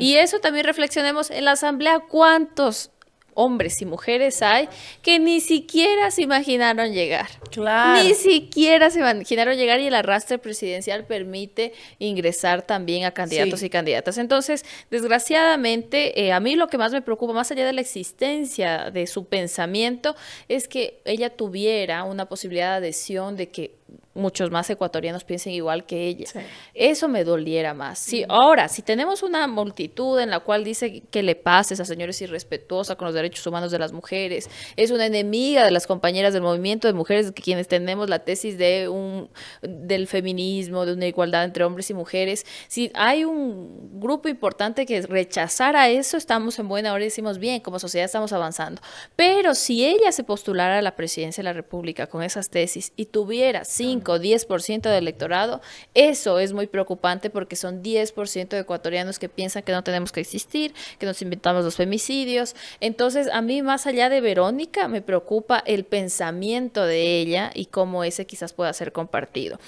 Y eso también reflexionemos en la asamblea cuántos hombres y mujeres hay que ni siquiera se imaginaron llegar. Claro. Ni siquiera se imaginaron llegar y el arrastre presidencial permite ingresar también a candidatos y candidatas. Entonces, desgraciadamente, eh, a mí lo que más me preocupa, más allá de la existencia de su pensamiento, es que ella tuviera una posibilidad de adhesión de que muchos más ecuatorianos piensen igual que ella. Eso me doliera más. Sí, ahora, si tenemos una multitud en la cual dice que le pases a señores irrespetuosa con los derechos humanos de las mujeres, es una enemiga de las compañeras del movimiento de mujeres quienes tenemos la tesis de un del feminismo, de una igualdad entre hombres y mujeres, si hay un grupo importante que rechazara eso, estamos en buena hora y decimos, bien, como sociedad estamos avanzando. Pero si ella se postulara a la presidencia de la República con esas tesis y tuviera 5, 10% del electorado, eso es muy preocupante porque son 10% de ecuatorianos que piensan que no tenemos que existir, que nos inventamos los femicidios. Entonces, a mí más allá de Verónica, me preocupa el pensamiento de ella y cómo ese quizás pueda ser compartido.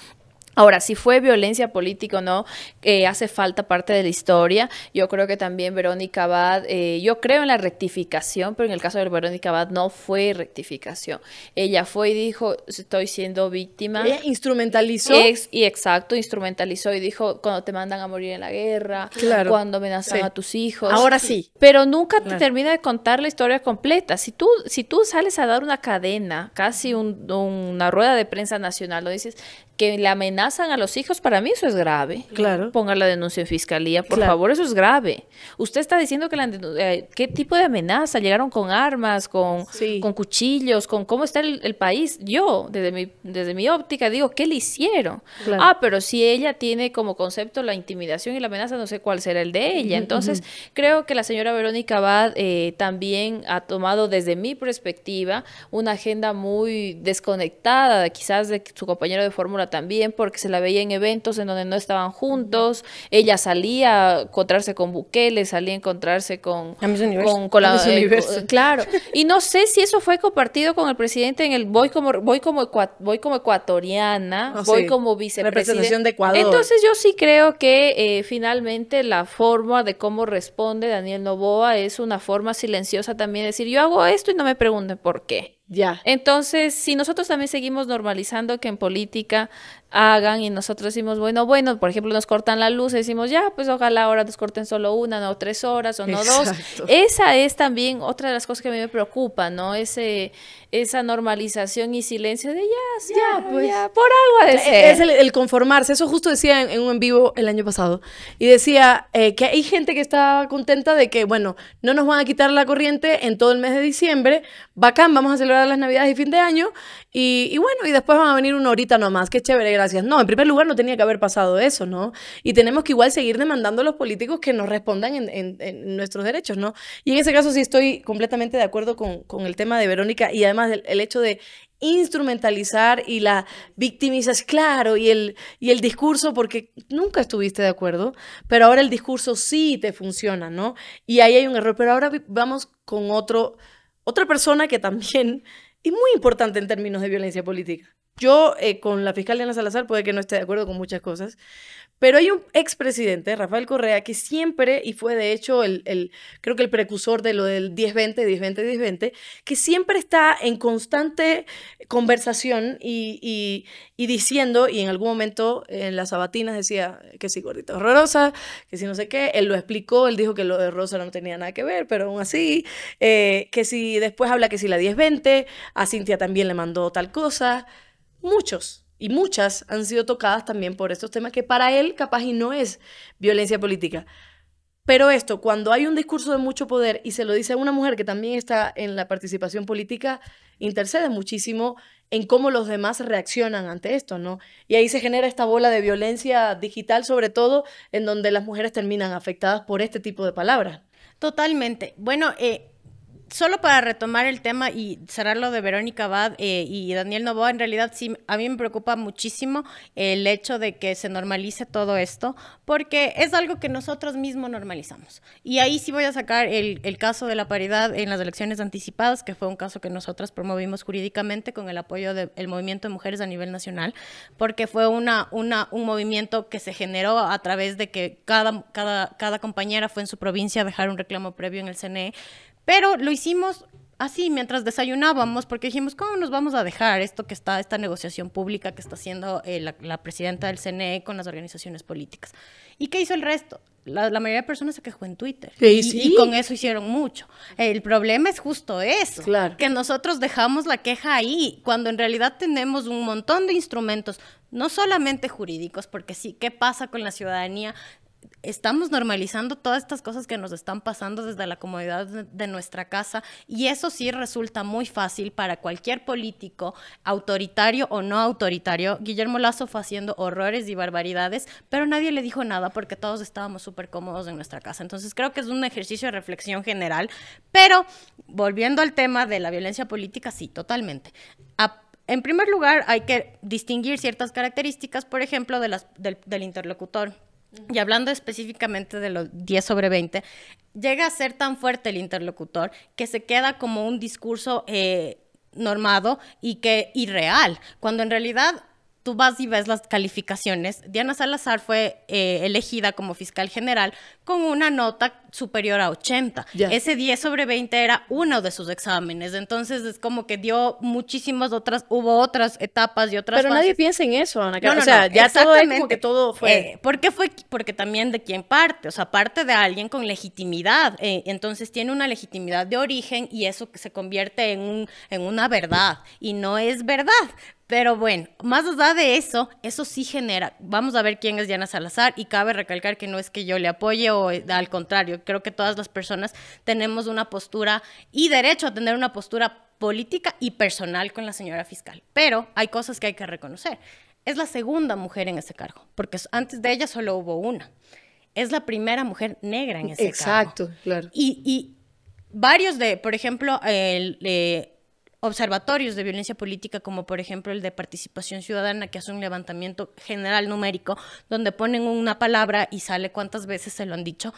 Ahora, si fue violencia política o no, eh, hace falta parte de la historia. Yo creo que también Verónica Abad, eh, yo creo en la rectificación, pero en el caso de Verónica Abad no fue rectificación. Ella fue y dijo, estoy siendo víctima. instrumentalizó. y exacto, instrumentalizó y dijo, cuando te mandan a morir en la guerra, claro. cuando amenazan a tus hijos. Ahora sí. Pero nunca te termina de contar la historia completa. Si tú, si tú sales a dar una cadena, casi una rueda de prensa nacional, lo dices, que le amenazan a los hijos, para mí eso es grave. Claro. Ponga la denuncia en fiscalía, por favor, eso es grave. Usted está diciendo que la eh, qué tipo de amenaza, llegaron con armas, con, con cuchillos, con cómo está el, país. Yo, desde mi, desde mi óptica, digo, ¿qué le hicieron? Ah, pero si ella tiene como concepto la intimidación y la amenaza, no sé cuál será el de ella. Entonces, creo que la señora Verónica Abad eh, también ha tomado desde mi perspectiva una agenda muy desconectada, quizás de su compañero de fórmula también porque se la veía en eventos en donde no estaban juntos. Ella salía a encontrarse con Bukele, salía a encontrarse con... Eh, claro. Y no sé si eso fue compartido con el presidente en el voy como voy como voy como ecuatoriana, ah, voy como vicepresidente. de Entonces yo sí creo que eh, finalmente la forma de cómo responde Daniel Novoa es una forma silenciosa también decir, yo hago esto y no me pregunten por qué. Ya. Entonces, si nosotros también seguimos normalizando que en política hagan y nosotros decimos, bueno, bueno, por ejemplo, nos cortan la luz, decimos, ya, pues ojalá ahora nos corten solo una, no tres horas o no dos. Esa es también otra de las cosas que a mí me preocupa, ¿no? Ese, esa normalización y silencio de ya, ya, pues, por algo de ser. Es el, conformarse, eso justo decía en, un en vivo el año pasado, y decía eh, que hay gente que está contenta de que, bueno, no nos van a quitar la corriente en todo el mes de diciembre, bacán, vamos a celebrar las navidades y fin de año, y, bueno, y después van a venir una horita nomás, qué chévere, gracias. No, en primer lugar no tenía que haber pasado eso, ¿no? Y tenemos que igual seguir demandando a los políticos que nos respondan en, nuestros derechos, ¿no? Y en ese caso sí estoy completamente de acuerdo con, el tema de Verónica y además el, hecho de instrumentalizar y la victimizas, claro, y el, y el discurso, porque nunca estuviste de acuerdo, pero ahora el discurso sí te funciona, ¿no? Y ahí hay un error, pero ahora vamos con otro, otra persona que también y muy importante en términos de violencia política. Yo eh, con la fiscal Diana Salazar puede que no esté de acuerdo con muchas cosas, pero hay un expresidente, Rafael Correa, que siempre, y fue de hecho el, creo que el precursor de lo del 10-20, 10-20, 10-20, que siempre está en constante conversación y, diciendo, y en algún momento en las sabatinas decía que sí, gordito, horrorosa, que sí, no sé qué, él lo explicó, él dijo que lo de Rosa no tenía nada que ver, pero aún así, eh, que si después habla que si la 10-20, a Cintia también le mandó tal cosa, muchos y muchas han sido tocadas también por estos temas que para él capaz y no es violencia política. Pero esto, cuando hay un discurso de mucho poder y se lo dice a una mujer que también está en la participación política, intercede muchísimo en cómo los demás reaccionan ante esto, ¿no? Y ahí se genera esta bola de violencia digital, sobre todo, en donde las mujeres terminan afectadas por este tipo de palabras. Totalmente. Bueno, eh, solo para retomar el tema y lo de Verónica Abad eh, y Daniel Novoa, en realidad sí, a mí me preocupa muchísimo el hecho de que se normalice todo esto, porque es algo que nosotros mismos normalizamos. Y ahí sí voy a sacar el, caso de la paridad en las elecciones anticipadas, que fue un caso que nosotras promovimos jurídicamente con el apoyo del movimiento de mujeres a nivel nacional, porque fue una, una, un movimiento que se generó a través de que cada, cada, cada compañera fue en su provincia a dejar un reclamo previo en el CNE pero lo hicimos así mientras desayunábamos, porque dijimos, ¿cómo nos vamos a dejar esto que está, esta negociación pública que está haciendo eh, la, presidenta del CNE con las organizaciones políticas? ¿Y qué hizo el resto? La, mayoría de personas se quejó en Twitter. y, y, con eso hicieron mucho. El problema es justo eso, que nosotros dejamos la queja ahí, cuando en realidad tenemos un montón de instrumentos, no solamente jurídicos, porque sí, ¿qué pasa con la ciudadanía? estamos normalizando todas estas cosas que nos están pasando desde la comodidad de nuestra casa y eso sí resulta muy fácil para cualquier político, autoritario o no autoritario. Guillermo Lazo fue haciendo horrores y barbaridades, pero nadie le dijo nada porque todos estábamos súper cómodos en nuestra casa. Entonces creo que es un ejercicio de reflexión general, pero volviendo al tema de la violencia política, sí, totalmente. en primer lugar, hay que distinguir ciertas características, por ejemplo, de las, del interlocutor y hablando específicamente de los 10 sobre 20, llega a ser tan fuerte el interlocutor que se queda como un discurso eh, normado y que irreal, cuando en realidad tú vas y ves las calificaciones, Diana Salazar fue eh, elegida como fiscal general con una nota superior a 80. Ese 10 sobre 20 era uno de sus exámenes, entonces es como que dio muchísimas otras, hubo otras etapas y otras Pero nadie piensa en eso, Ana o sea, ya todo que todo fue... Eh, ¿Por qué fue? Porque también de quién parte, o sea, parte de alguien con legitimidad, eh, entonces tiene una legitimidad de origen y eso se convierte en, en una verdad y no es verdad, pero bueno, más allá de eso, eso sí genera. Vamos a ver quién es Diana Salazar y cabe recalcar que no es que yo le apoye o eh, al contrario, creo que todas las personas tenemos una postura y derecho a tener una postura política y personal con la señora fiscal. Pero hay cosas que hay que reconocer. Es la segunda mujer en ese cargo, porque antes de ella solo hubo una. Es la primera mujer negra en ese cargo. Exacto, claro. Y, y, varios de, por ejemplo, el... Eh, observatorios de violencia política, como por ejemplo el de participación ciudadana, que hace un levantamiento general numérico, donde ponen una palabra y sale cuántas veces se lo han dicho,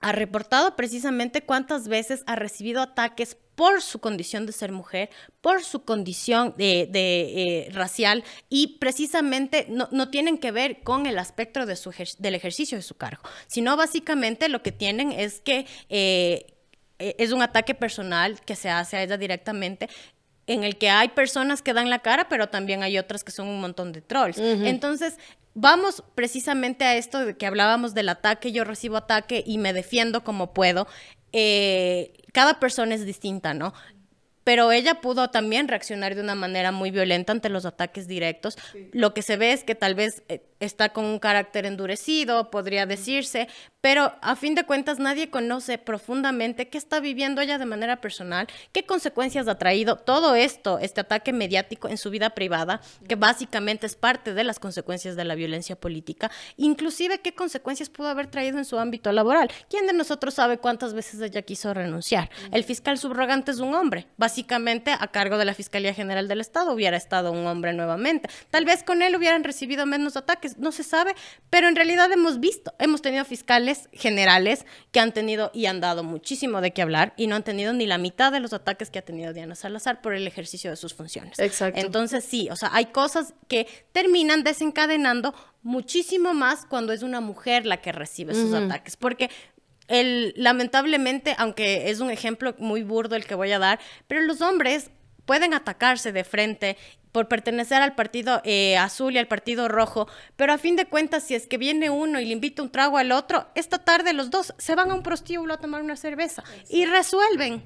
ha reportado precisamente cuántas veces ha recibido ataques por su condición de ser mujer, por su condición de, eh, racial y precisamente no, tienen que ver con el aspecto de su del ejercicio de su cargo, sino básicamente lo que tienen es que, eh, e, es un ataque personal que se hace a ella directamente en el que hay personas que dan la cara, pero también hay otras que son un montón de trolls. Entonces, vamos precisamente a esto de que hablábamos del ataque, yo recibo ataque y me defiendo como puedo. Eh, cada persona es distinta, ¿no? pero ella pudo también reaccionar de una manera muy violenta ante los ataques directos. Lo que se ve es que tal vez eh, está con un carácter endurecido, podría decirse, pero a fin de cuentas nadie conoce profundamente qué está viviendo ella de manera personal, qué consecuencias ha traído todo esto, este ataque mediático en su vida privada, que básicamente es parte de las consecuencias de la violencia política, inclusive qué consecuencias pudo haber traído en su ámbito laboral. ¿Quién de nosotros sabe cuántas veces ella quiso renunciar? El fiscal subrogante es un hombre, básicamente a cargo de la Fiscalía General del Estado hubiera estado un hombre nuevamente. Tal vez con él hubieran recibido menos ataques, no se sabe, pero en realidad hemos visto, hemos tenido fiscales generales que han tenido y han dado muchísimo de qué hablar y no han tenido ni la mitad de los ataques que ha tenido Diana Salazar por el ejercicio de sus funciones. Exacto. Entonces sí, o sea, hay cosas que terminan desencadenando muchísimo más cuando es una mujer la que recibe sus ataques, porque el, lamentablemente, aunque es un ejemplo muy burdo el que voy a dar, pero los hombres pueden atacarse de frente por pertenecer al partido eh, azul y al partido rojo, pero a fin de cuentas, si es que viene uno y le invita un trago al otro, esta tarde los dos se van a un prostíbulo a tomar una cerveza y resuelven.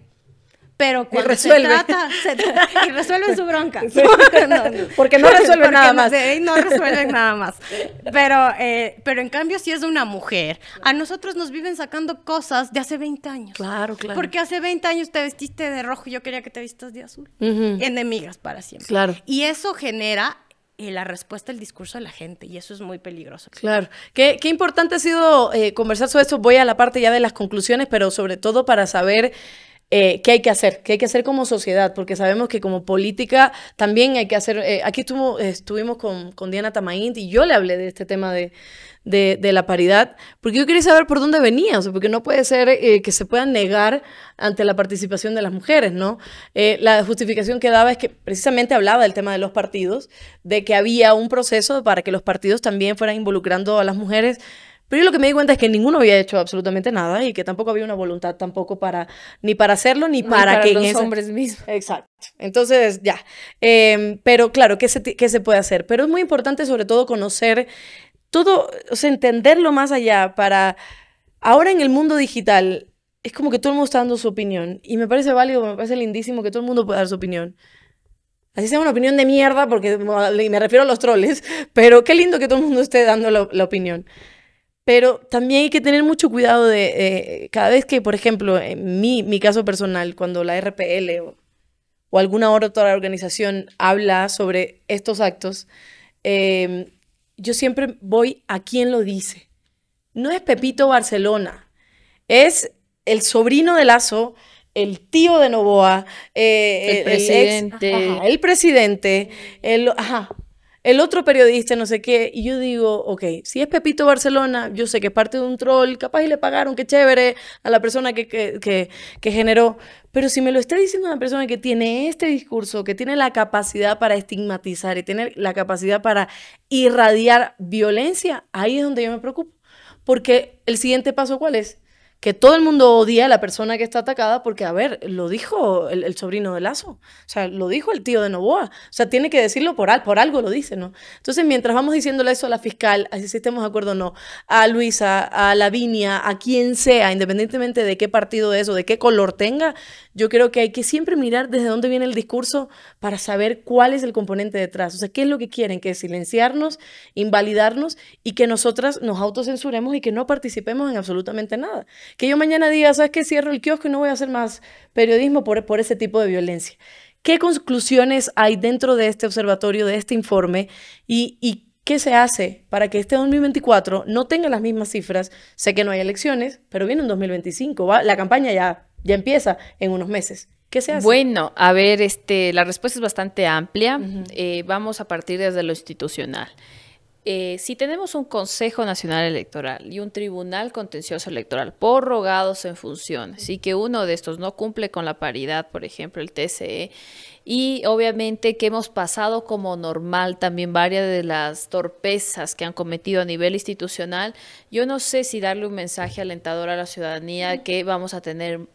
Pero cuando se trata, [laughs] y resuelven su bronca. [laughs] Porque no resuelven nada más. No, resuelven nada más. Pero, eh, pero en cambio, si es de una mujer, a nosotros nos viven sacando cosas de hace 20 años. Claro, claro. Porque hace 20 años te vestiste de rojo y yo quería que te vistas de azul. Enemigas para siempre. Claro. Y eso genera eh, la respuesta, el discurso de la gente, y eso es muy peligroso. Claro, qué, importante ha sido eh, conversar sobre eso. Voy a la parte ya de las conclusiones, pero sobre todo para saber eh, qué hay que hacer, qué hay que hacer como sociedad, porque sabemos que como política también hay que hacer, eh, aquí estuvo, estuvimos con, con Diana Tamayint y yo le hablé de este tema de, de, la paridad, porque yo quería saber por dónde venía, o sea, porque no puede ser eh, que se puedan negar ante la participación de las mujeres, ¿no? la justificación que daba es que precisamente hablaba del tema de los partidos, de que había un proceso para que los partidos también fueran involucrando a las mujeres pero yo lo que me di cuenta es que ninguno había hecho absolutamente nada y que tampoco había una voluntad tampoco para, ni para hacerlo, ni, para, que... Los hombres mismos. Exacto. Entonces, ya. Em, pero claro, ¿qué se, se puede hacer? Pero es muy importante sobre todo conocer todo, o sea, entenderlo más allá para... Ahora en el mundo digital es como que todo el mundo está dando su opinión y me parece válido, me parece lindísimo que todo el mundo pueda dar su opinión. Así sea una opinión de mierda, porque me refiero a los troles, [laughs] pero qué lindo que todo el mundo esté dando la opinión. Pero también hay que tener mucho cuidado de eh, cada vez que, por ejemplo, en mi, caso personal, cuando la RPL o, alguna otra organización habla sobre estos actos, em, yo siempre voy a quien lo dice. No es Pepito Barcelona, es el sobrino de Lazo, el tío de Novoa, eh, el, presidente. el presidente, el, ajá, el otro periodista, no sé qué, y yo digo, ok, si es Pepito Barcelona, yo sé que es parte de un troll, capaz y le pagaron, qué chévere, a la persona que, que, generó, pero si me lo está diciendo una persona que tiene este discurso, que tiene la capacidad para estigmatizar y tener la capacidad para irradiar violencia, ahí es donde yo me preocupo, porque el siguiente paso, ¿cuál es? que todo el mundo odia a la persona que está atacada porque, a ver, lo dijo el, sobrino de Lazo, o sea, lo dijo el tío de Novoa, o sea, tiene que decirlo por, al, por algo, lo dice, ¿no? Entonces, mientras vamos diciéndole eso a la fiscal, así si estemos de acuerdo o no, a Luisa, a Lavinia, a quien sea, independientemente de qué partido es o de qué color tenga, yo creo que hay que siempre mirar desde dónde viene el discurso para saber cuál es el componente detrás, o sea, qué es lo que quieren, que es silenciarnos, invalidarnos y que nosotras nos autocensuremos y que no participemos en absolutamente nada que yo mañana diga, ¿sabes qué? Cierro el kiosco y no voy a hacer más periodismo por, ese tipo de violencia. ¿Qué conclusiones hay dentro de este observatorio, de este informe? ¿Y, qué se hace para que este 2024 no tenga las mismas cifras? Sé que no hay elecciones, pero viene un 2025. ¿va? La campaña ya, ya empieza en unos meses. ¿Qué se hace? Bueno, a ver, este, la respuesta es bastante amplia. Eh, vamos a partir desde lo institucional. Eh, si tenemos un Consejo Nacional Electoral y un Tribunal Contencioso Electoral prorrogados en función, y que uno de estos no cumple con la paridad, por ejemplo, el TCE, y obviamente que hemos pasado como normal también varias de las torpezas que han cometido a nivel institucional, yo no sé si darle un mensaje alentador a la ciudadanía que vamos a tener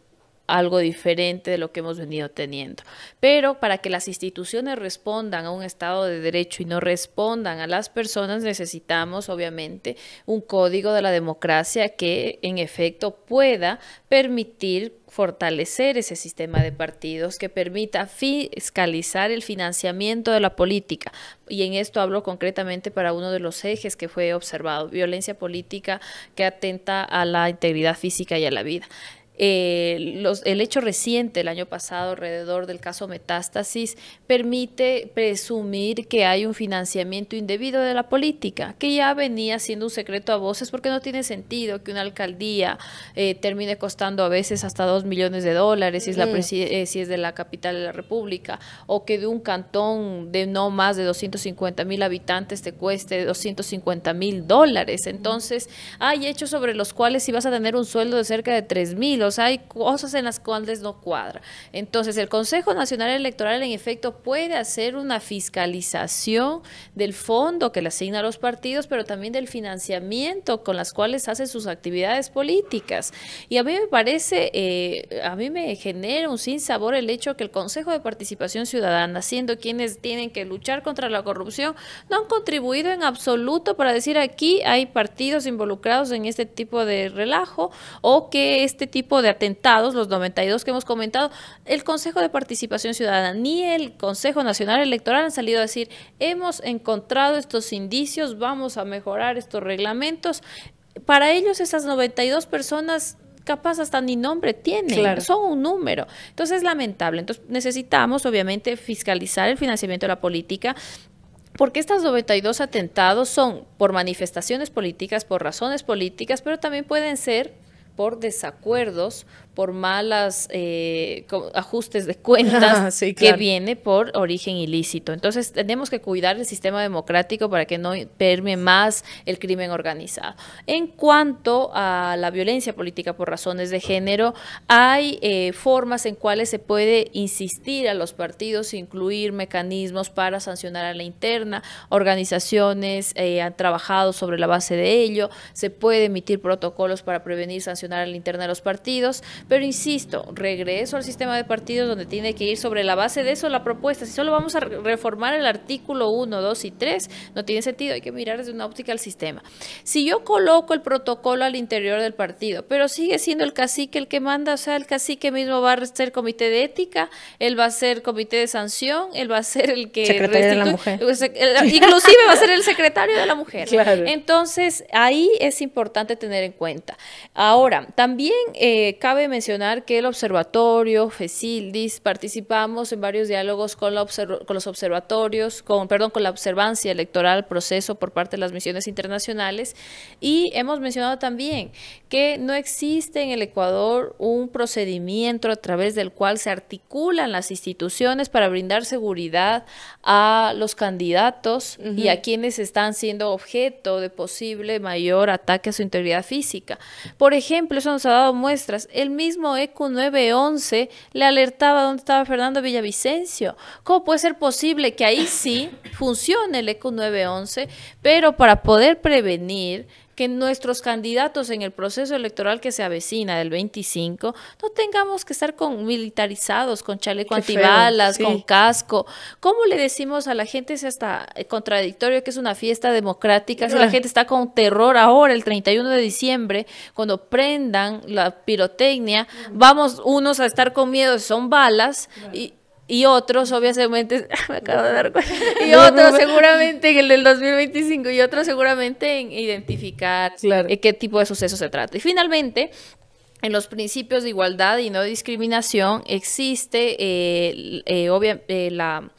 algo diferente de lo que hemos venido teniendo. Pero para que las instituciones respondan a un Estado de Derecho y no respondan a las personas, necesitamos obviamente un código de la democracia que en efecto pueda permitir fortalecer ese sistema de partidos que permita fiscalizar el financiamiento de la política. Y en esto hablo concretamente para uno de los ejes que fue observado, violencia política que atenta a la integridad física y a la vida eh, los, el hecho reciente el año pasado alrededor del caso Metástasis permite presumir que hay un financiamiento indebido de la política, que ya venía siendo un secreto a voces porque no tiene sentido que una alcaldía eh, termine costando a veces hasta dos millones de dólares si es, la eh, si es de la capital de la República o que de un cantón de no más de 250 mil habitantes te cueste 250 mil dólares. Entonces, hay hechos sobre los cuales si vas a tener un sueldo de cerca de 3 mil, hay cosas en las cuales no cuadra. Entonces, el Consejo Nacional Electoral, en efecto, puede hacer una fiscalización del fondo que le asigna a los partidos, pero también del financiamiento con las cuales hace sus actividades políticas. Y a mí me parece, eh, a mí me genera un sinsabor el hecho que el Consejo de Participación Ciudadana, siendo quienes tienen que luchar contra la corrupción, no han contribuido en absoluto para decir aquí hay partidos involucrados en este tipo de relajo o que este tipo de atentados, los 92 que hemos comentado, el Consejo de Participación Ciudadana ni el Consejo Nacional Electoral han salido a decir, hemos encontrado estos indicios, vamos a mejorar estos reglamentos. Para ellos esas 92 personas capaz hasta ni nombre tienen, son un número. Entonces es lamentable. Entonces necesitamos obviamente fiscalizar el financiamiento de la política, porque estos 92 atentados son por manifestaciones políticas, por razones políticas, pero también pueden ser por desacuerdos por malas eh, ajustes de cuentas [laughs] ah, que viene por origen ilícito. Entonces tenemos que cuidar el sistema democrático para que no permee más el crimen organizado. En cuanto a la violencia política por razones de género, hay eh, formas en cuales se puede insistir a los partidos, incluir mecanismos para sancionar a la interna, organizaciones eh, han trabajado sobre la base de ello, se puede emitir protocolos para prevenir, sancionar a la interna de los partidos, pero insisto, regreso al sistema de partidos donde tiene que ir sobre la base de eso la propuesta. Si solo vamos a reformar el artículo 1, 2 y 3, no tiene sentido, hay que mirar desde una óptica al sistema. Si yo coloco el protocolo al interior del partido, pero sigue siendo el cacique el que manda, o sea, el cacique mismo va a ser comité de ética, él va a ser comité de sanción, él va a ser el que... Secretario de la mujer. Inclusive va a ser el secretario de la mujer. Entonces, ahí es importante tener en cuenta. Ahora, también eh, cabe mencionar que el observatorio, FECILDIS, participamos en varios diálogos con, los observatorios, con, perdón, con la observancia electoral, proceso por parte de las misiones internacionales y hemos mencionado también que no existe en el Ecuador un procedimiento a través del cual se articulan las instituciones para brindar seguridad a los candidatos y a quienes están siendo objeto de posible mayor ataque a su integridad física. Por ejemplo, eso nos ha dado muestras. El mismo eq 911 le alertaba dónde estaba Fernando Villavicencio. ¿Cómo puede ser posible que ahí sí funcione el eq 911, pero para poder prevenir que nuestros candidatos en el proceso electoral que se avecina del 25 no tengamos que estar con militarizados, con chaleco antibalas, con casco. ¿Cómo le decimos a la gente si hasta contradictorio que es una fiesta democrática, si la ah. gente está con terror ahora el 31 de diciembre cuando prendan la pirotecnia, vamos unos a estar con miedo, son balas y y otros, obviamente, [laughs] me acabo de dar cuenta. [laughs] Y otros seguramente en el del 2025 y otros seguramente en identificar eh, qué tipo de suceso se trata. Y finalmente, en los principios de igualdad y no discriminación existe eh, eh, la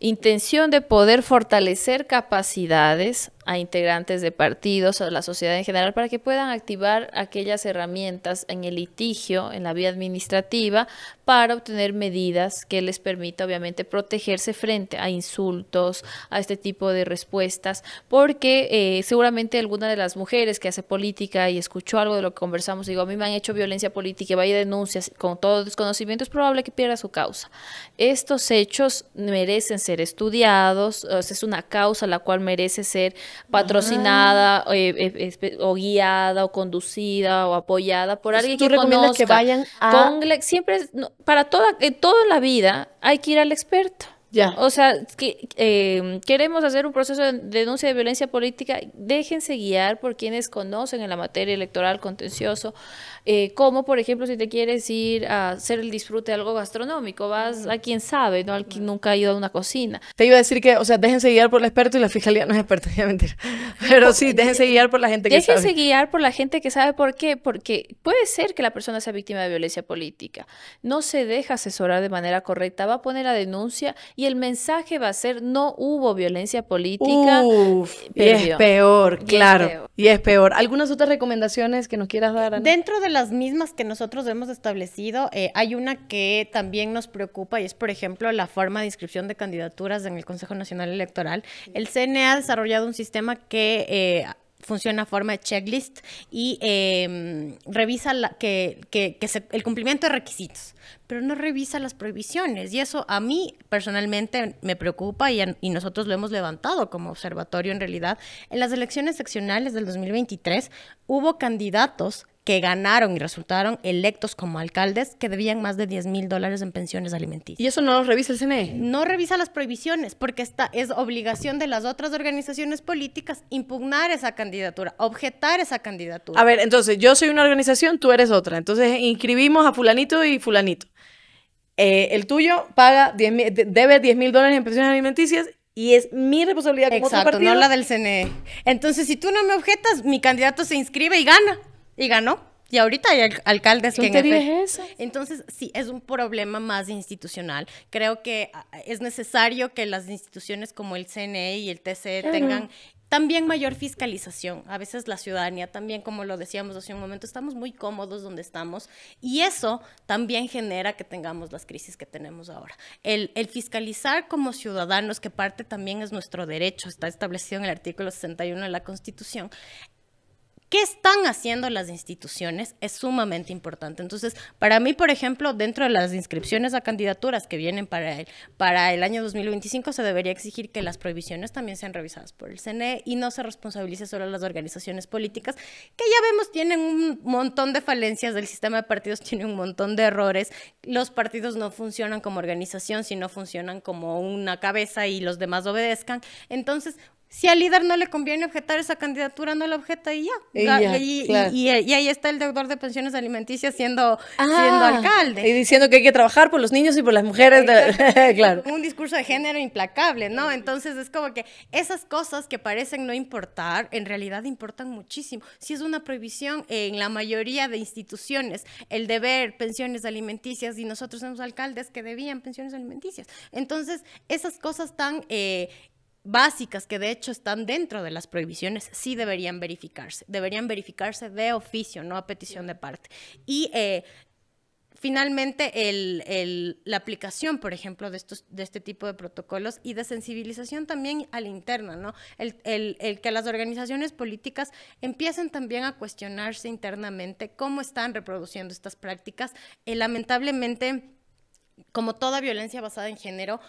intención de poder fortalecer capacidades, a integrantes de partidos o la sociedad en general para que puedan activar aquellas herramientas en el litigio, en la vía administrativa, para obtener medidas que les permita obviamente protegerse frente a insultos, a este tipo de respuestas, porque eh, seguramente alguna de las mujeres que hace política y escuchó algo de lo que conversamos, digo, a mí me han hecho violencia política y vaya denuncias con todo desconocimiento, es probable que pierda su causa. Estos hechos merecen ser estudiados, es una causa la cual merece ser patrocinada ah. eh, eh, o guiada o conducida o apoyada por alguien que conozca. que vayan a... siempre, para toda, toda la vida hay que ir al experto. Ya. O sea, que, em, queremos hacer un proceso de denuncia de violencia política. Déjense guiar por quienes conocen en la materia electoral contencioso. Eh, como, por ejemplo, si te quieres ir a hacer el disfrute de algo gastronómico, vas a quien sabe, ¿no? Al que nunca ha ido a una cocina. Te iba a decir que, o sea, déjense guiar por el experto y la fiscalía no es experta, [laughs] ya mentira. Pero sí, déjense guiar por la gente que sabe. Déjense guiar por la gente que sabe por qué, porque puede ser que la persona sea víctima de violencia política. No se deja asesorar de manera correcta, va a poner la denuncia y el mensaje va a ser no hubo violencia política. y es peor, claro. Y es peor. ¿Algunas otras recomendaciones que nos quieras dar? Dentro de las mismas que nosotros hemos establecido. Eh, hay una que también nos preocupa y es, por ejemplo, la forma de inscripción de candidaturas en el Consejo Nacional Electoral. El CNE ha desarrollado un sistema que... Eh, funciona a forma de checklist y em, revisa la, que, el cumplimiento de requisitos, pero no revisa las prohibiciones. Y eso a mí personalmente me preocupa y, y, nosotros lo hemos levantado como observatorio en realidad. En las elecciones seccionales del 2023 hubo candidatos que ganaron y resultaron electos como alcaldes que debían más de 10 mil dólares en pensiones alimenticias. ¿Y eso no lo revisa el CNE? No revisa las prohibiciones, porque esta es obligación de las otras organizaciones políticas impugnar esa candidatura, objetar esa candidatura. A ver, entonces, yo soy una organización, tú eres otra. Entonces, inscribimos a fulanito y fulanito. Eh, el tuyo paga debe 10 mil dólares en pensiones alimenticias y es mi responsabilidad como no la del CNE. Entonces, si tú no me objetas, mi candidato se inscribe y gana y ganó. Y ahorita hay alcaldes que... Entonces, sí, es un problema más institucional. Creo que ah, es necesario que las instituciones como el CNE y el TCE tengan también mayor fiscalización. A veces la ciudadanía también, como lo decíamos hace un momento, estamos muy cómodos donde estamos y eso también genera que tengamos las crisis que tenemos ahora. El, el fiscalizar como ciudadanos, que parte también es nuestro derecho, está establecido en el artículo 61 de la Constitución, qué están haciendo las instituciones es sumamente importante. Entonces, para mí, por ejemplo, dentro de las inscripciones a candidaturas que vienen para el, para el año 2025, se debería exigir que las prohibiciones también sean revisadas por el CNE y no se responsabilice solo a las organizaciones políticas, que ya vemos tienen un montón de falencias, Del sistema de partidos [laughs] tiene un montón de errores, los partidos no funcionan como organización, sino funcionan como una cabeza y los demás obedezcan. Entonces, si al líder no le conviene objetar esa candidatura, no la objeta y ya. Y, ahí está el deudor de pensiones alimenticias ah, siendo, alcalde. Y diciendo que hay que trabajar por los niños y por las mujeres. [laughs] claro. Un discurso de género implacable, ¿no? Entonces es como que esas cosas que parecen no importar, en realidad importan muchísimo. Si es una prohibición en la mayoría de instituciones, el deber pensiones alimenticias y nosotros somos alcaldes que debían pensiones alimenticias. Entonces, esas cosas tan... Eh, básicas que de hecho están dentro de las prohibiciones sí deberían verificarse, deberían verificarse de oficio, no a petición de parte. Y eh, finalmente el, la aplicación, por ejemplo, de, estos, de este tipo de protocolos y de sensibilización también a la interna, ¿no? El, que las organizaciones políticas empiecen también a cuestionarse internamente cómo están reproduciendo estas prácticas. Eh, lamentablemente como toda violencia basada en género,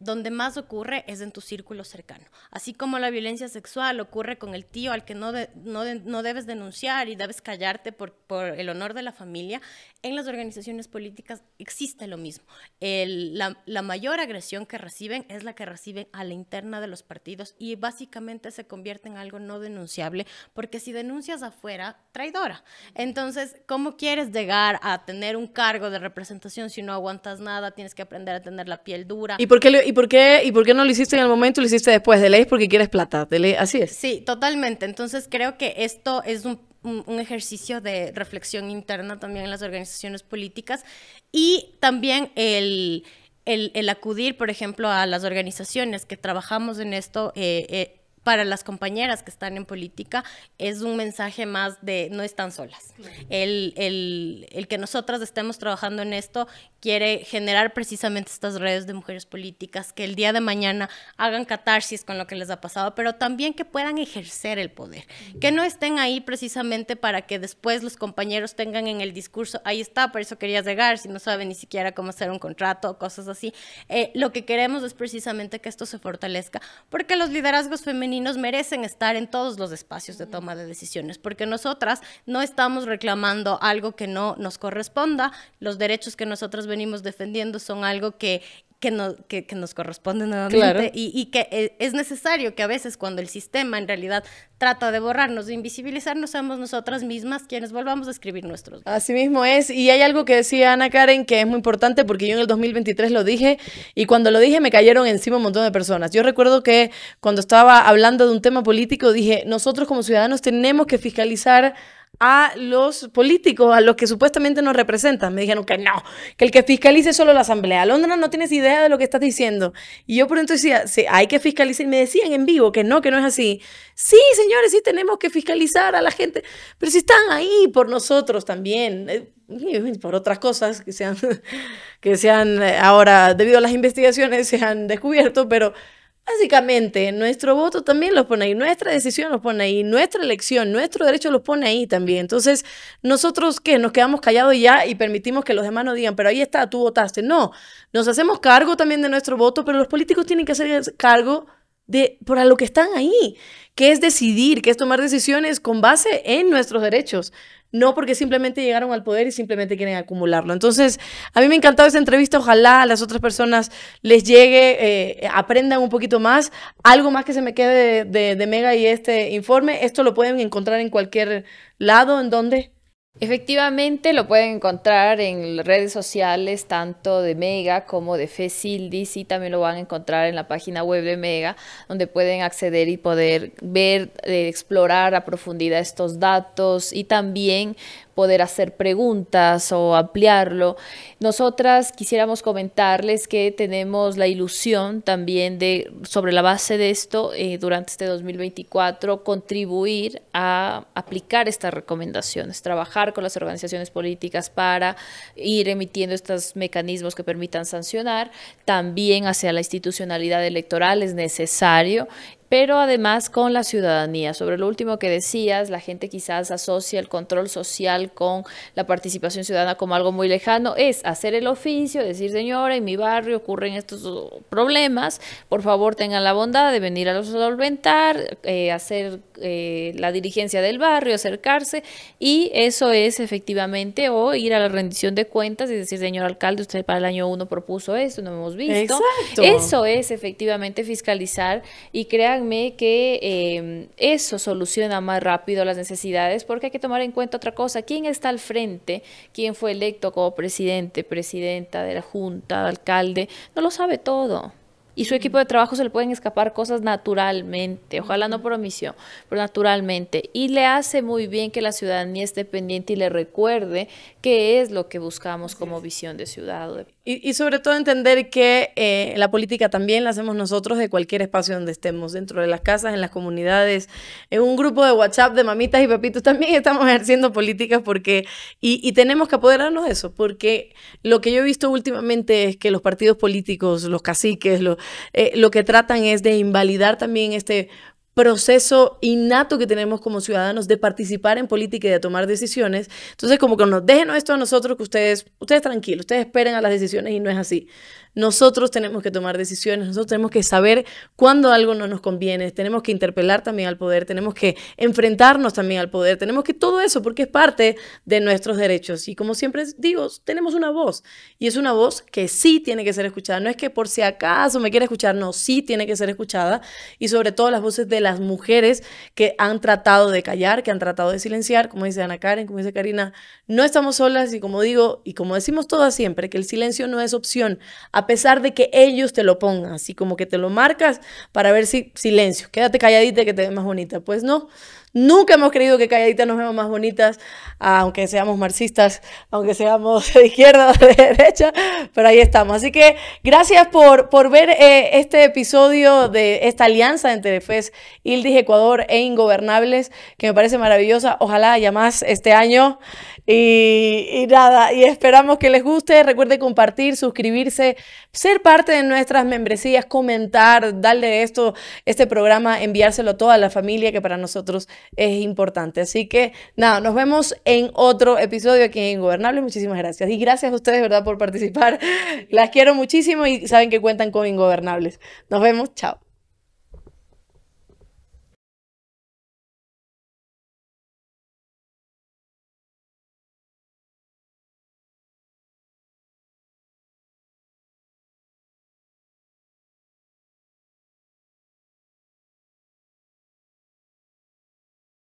donde más ocurre es en tu círculo cercano. Así como la violencia sexual ocurre con el tío al que no, no, no debes denunciar y debes callarte por, por, el honor de la familia, en las organizaciones políticas existe lo mismo. la, la, mayor agresión que reciben es la que reciben a la interna de los partidos y básicamente se convierte en algo no denunciable porque si denuncias afuera, traidora. Entonces, ¿cómo quieres llegar a tener un cargo de representación si no aguantas nada? Tienes que aprender a tener la piel dura. ¿Y por qué ¿y por qué, y por qué no lo hiciste en el momento lo hiciste después? De ley es porque quieres plata, de ley, así es. Sí, totalmente. Entonces creo que esto es un, ejercicio de reflexión interna también en las organizaciones políticas y también el, acudir, por ejemplo, a las organizaciones que trabajamos en esto. Eh, eh, para las compañeras que están en política es un mensaje más de no están solas. El, el, el, que nosotras estemos trabajando en esto quiere generar precisamente estas redes de mujeres políticas que el día de mañana hagan catarsis con lo que les ha pasado, pero también que puedan ejercer el poder, que no estén ahí precisamente para que después los compañeros tengan en el discurso, ahí está, por eso quería llegar, si no sabe ni siquiera cómo hacer un contrato, o cosas así. Eh, lo que queremos es precisamente que esto se fortalezca, porque los liderazgos femeninos nos merecen estar en todos los espacios de toma de decisiones, porque nosotras no estamos reclamando algo que no nos corresponda, los derechos que nosotros venimos defendiendo son algo que que, nos corresponde nuevamente y, que eh, es necesario que a veces cuando el sistema en realidad trata de borrarnos, de invisibilizarnos, seamos nosotras mismas quienes volvamos a escribir nuestros. Así mismo es, y hay algo que decía Ana Karen que es muy importante porque yo en el 2023 lo dije y cuando lo dije me cayeron encima un montón de personas. Yo recuerdo que cuando estaba hablando de un tema político dije, nosotros como ciudadanos tenemos que fiscalizar a los políticos, a los que supuestamente nos representan. Me dijeron que no, que el que fiscalice es solo la Asamblea. Londres no tienes idea de lo que estás diciendo. Y yo por entonces decía, sí, hay que fiscalizar. Y me decían en vivo que no, que no es así. Sí, señores, sí tenemos que fiscalizar a la gente. Pero si están ahí por nosotros también, eh, por otras cosas que sean, [laughs] que sean eh, ahora, debido a las investigaciones, se han descubierto, pero Básicamente, nuestro voto también lo pone ahí, nuestra decisión lo pone ahí, nuestra elección, nuestro derecho lo pone ahí también. Entonces, nosotros que nos quedamos callados ya y permitimos que los demás nos digan, pero ahí está, tú votaste. No, nos hacemos cargo también de nuestro voto, pero los políticos tienen que hacer cargo de por lo que están ahí, que es decidir, que es tomar decisiones con base en nuestros derechos, no porque simplemente llegaron al poder y simplemente quieren acumularlo. Entonces, a mí me ha esa entrevista, ojalá a las otras personas les llegue, eh, aprendan un poquito más. Algo más que se me quede de, de Mega y este informe, esto lo pueden encontrar en cualquier lado, en donde... Efectivamente, lo pueden encontrar en redes sociales tanto de Mega como de Fecildis y también lo van a encontrar en la página web de Mega, donde pueden acceder y poder ver, eh, explorar a profundidad estos datos y también poder hacer preguntas o ampliarlo. Nosotras quisiéramos comentarles que tenemos la ilusión también de, sobre la base de esto, eh, durante este 2024, contribuir a aplicar estas recomendaciones, trabajar con las organizaciones políticas para ir emitiendo estos mecanismos que permitan sancionar, también hacia la institucionalidad electoral es necesario pero además con la ciudadanía. Sobre lo último que decías, la gente quizás asocia el control social con la participación ciudadana como algo muy lejano, es hacer el oficio, decir, señora, en mi barrio ocurren estos problemas, por favor tengan la bondad de venir a los solventar, eh, hacer eh, la dirigencia del barrio, acercarse y eso es efectivamente o ir a la rendición de cuentas y decir, señor alcalde, usted para el año uno propuso esto, no hemos visto. Eso es efectivamente fiscalizar y créanme que em, eso soluciona más rápido las necesidades porque hay que tomar en cuenta otra cosa, quién está al frente, quién fue electo como presidente, presidenta de la junta, alcalde, no lo sabe todo y su equipo de trabajo se le pueden escapar cosas naturalmente, ojalá no por omisión, pero naturalmente. Y le hace muy bien que la ciudadanía esté pendiente y le recuerde qué es lo que buscamos como visión de ciudad o de y, sobre todo entender que eh, la política también la hacemos nosotros de cualquier espacio donde estemos, dentro de las casas, en las comunidades, en un grupo de WhatsApp de mamitas y papitos, también [laughs] estamos ejerciendo políticas porque, y, tenemos que apoderarnos de eso, porque lo que yo he visto últimamente es que los partidos políticos, los caciques, lo, eh, lo que tratan es de invalidar también este proceso innato que tenemos como ciudadanos de participar en política y de tomar decisiones. Entonces, como que nos dejen esto a nosotros, que ustedes, ustedes tranquilos, ustedes esperen a las decisiones y no es así. Nosotros tenemos que tomar decisiones, nosotros tenemos que saber cuándo algo no nos conviene, tenemos que interpelar también al poder, tenemos que enfrentarnos también al poder, tenemos que todo eso porque es parte de nuestros derechos. Y como siempre digo, tenemos una voz y es una voz que sí tiene que ser escuchada. No es que por si acaso me quiere escuchar, no, sí tiene que ser escuchada y sobre todo las voces de las mujeres que han tratado de callar, que han tratado de silenciar, como dice Ana Karen, como dice Karina, no estamos solas y como digo y como decimos todas siempre, que el silencio no es opción a pesar de que ellos te lo pongan, así como que te lo marcas para ver si silencio, quédate calladita que te ve más bonita. Pues no, nunca hemos creído que calladita nos vemos más bonitas, aunque seamos marxistas, aunque seamos [laughs] de izquierda o de derecha, pero ahí estamos. Así que gracias por, por ver eh, este episodio de esta alianza entre FES, ILDIS, Ecuador e Ingobernables, que me parece maravillosa. Ojalá haya más este año. Y, nada, y esperamos que les guste. Recuerde compartir, suscribirse, ser parte de nuestras membresías, comentar, darle esto, este programa, enviárselo a toda la familia, que para nosotros es importante. Así que nada, nos vemos en otro episodio aquí en Ingobernables. Muchísimas gracias. Y gracias a ustedes, ¿verdad?, por participar. Las quiero muchísimo y saben que cuentan con Ingobernables. Nos vemos, chao.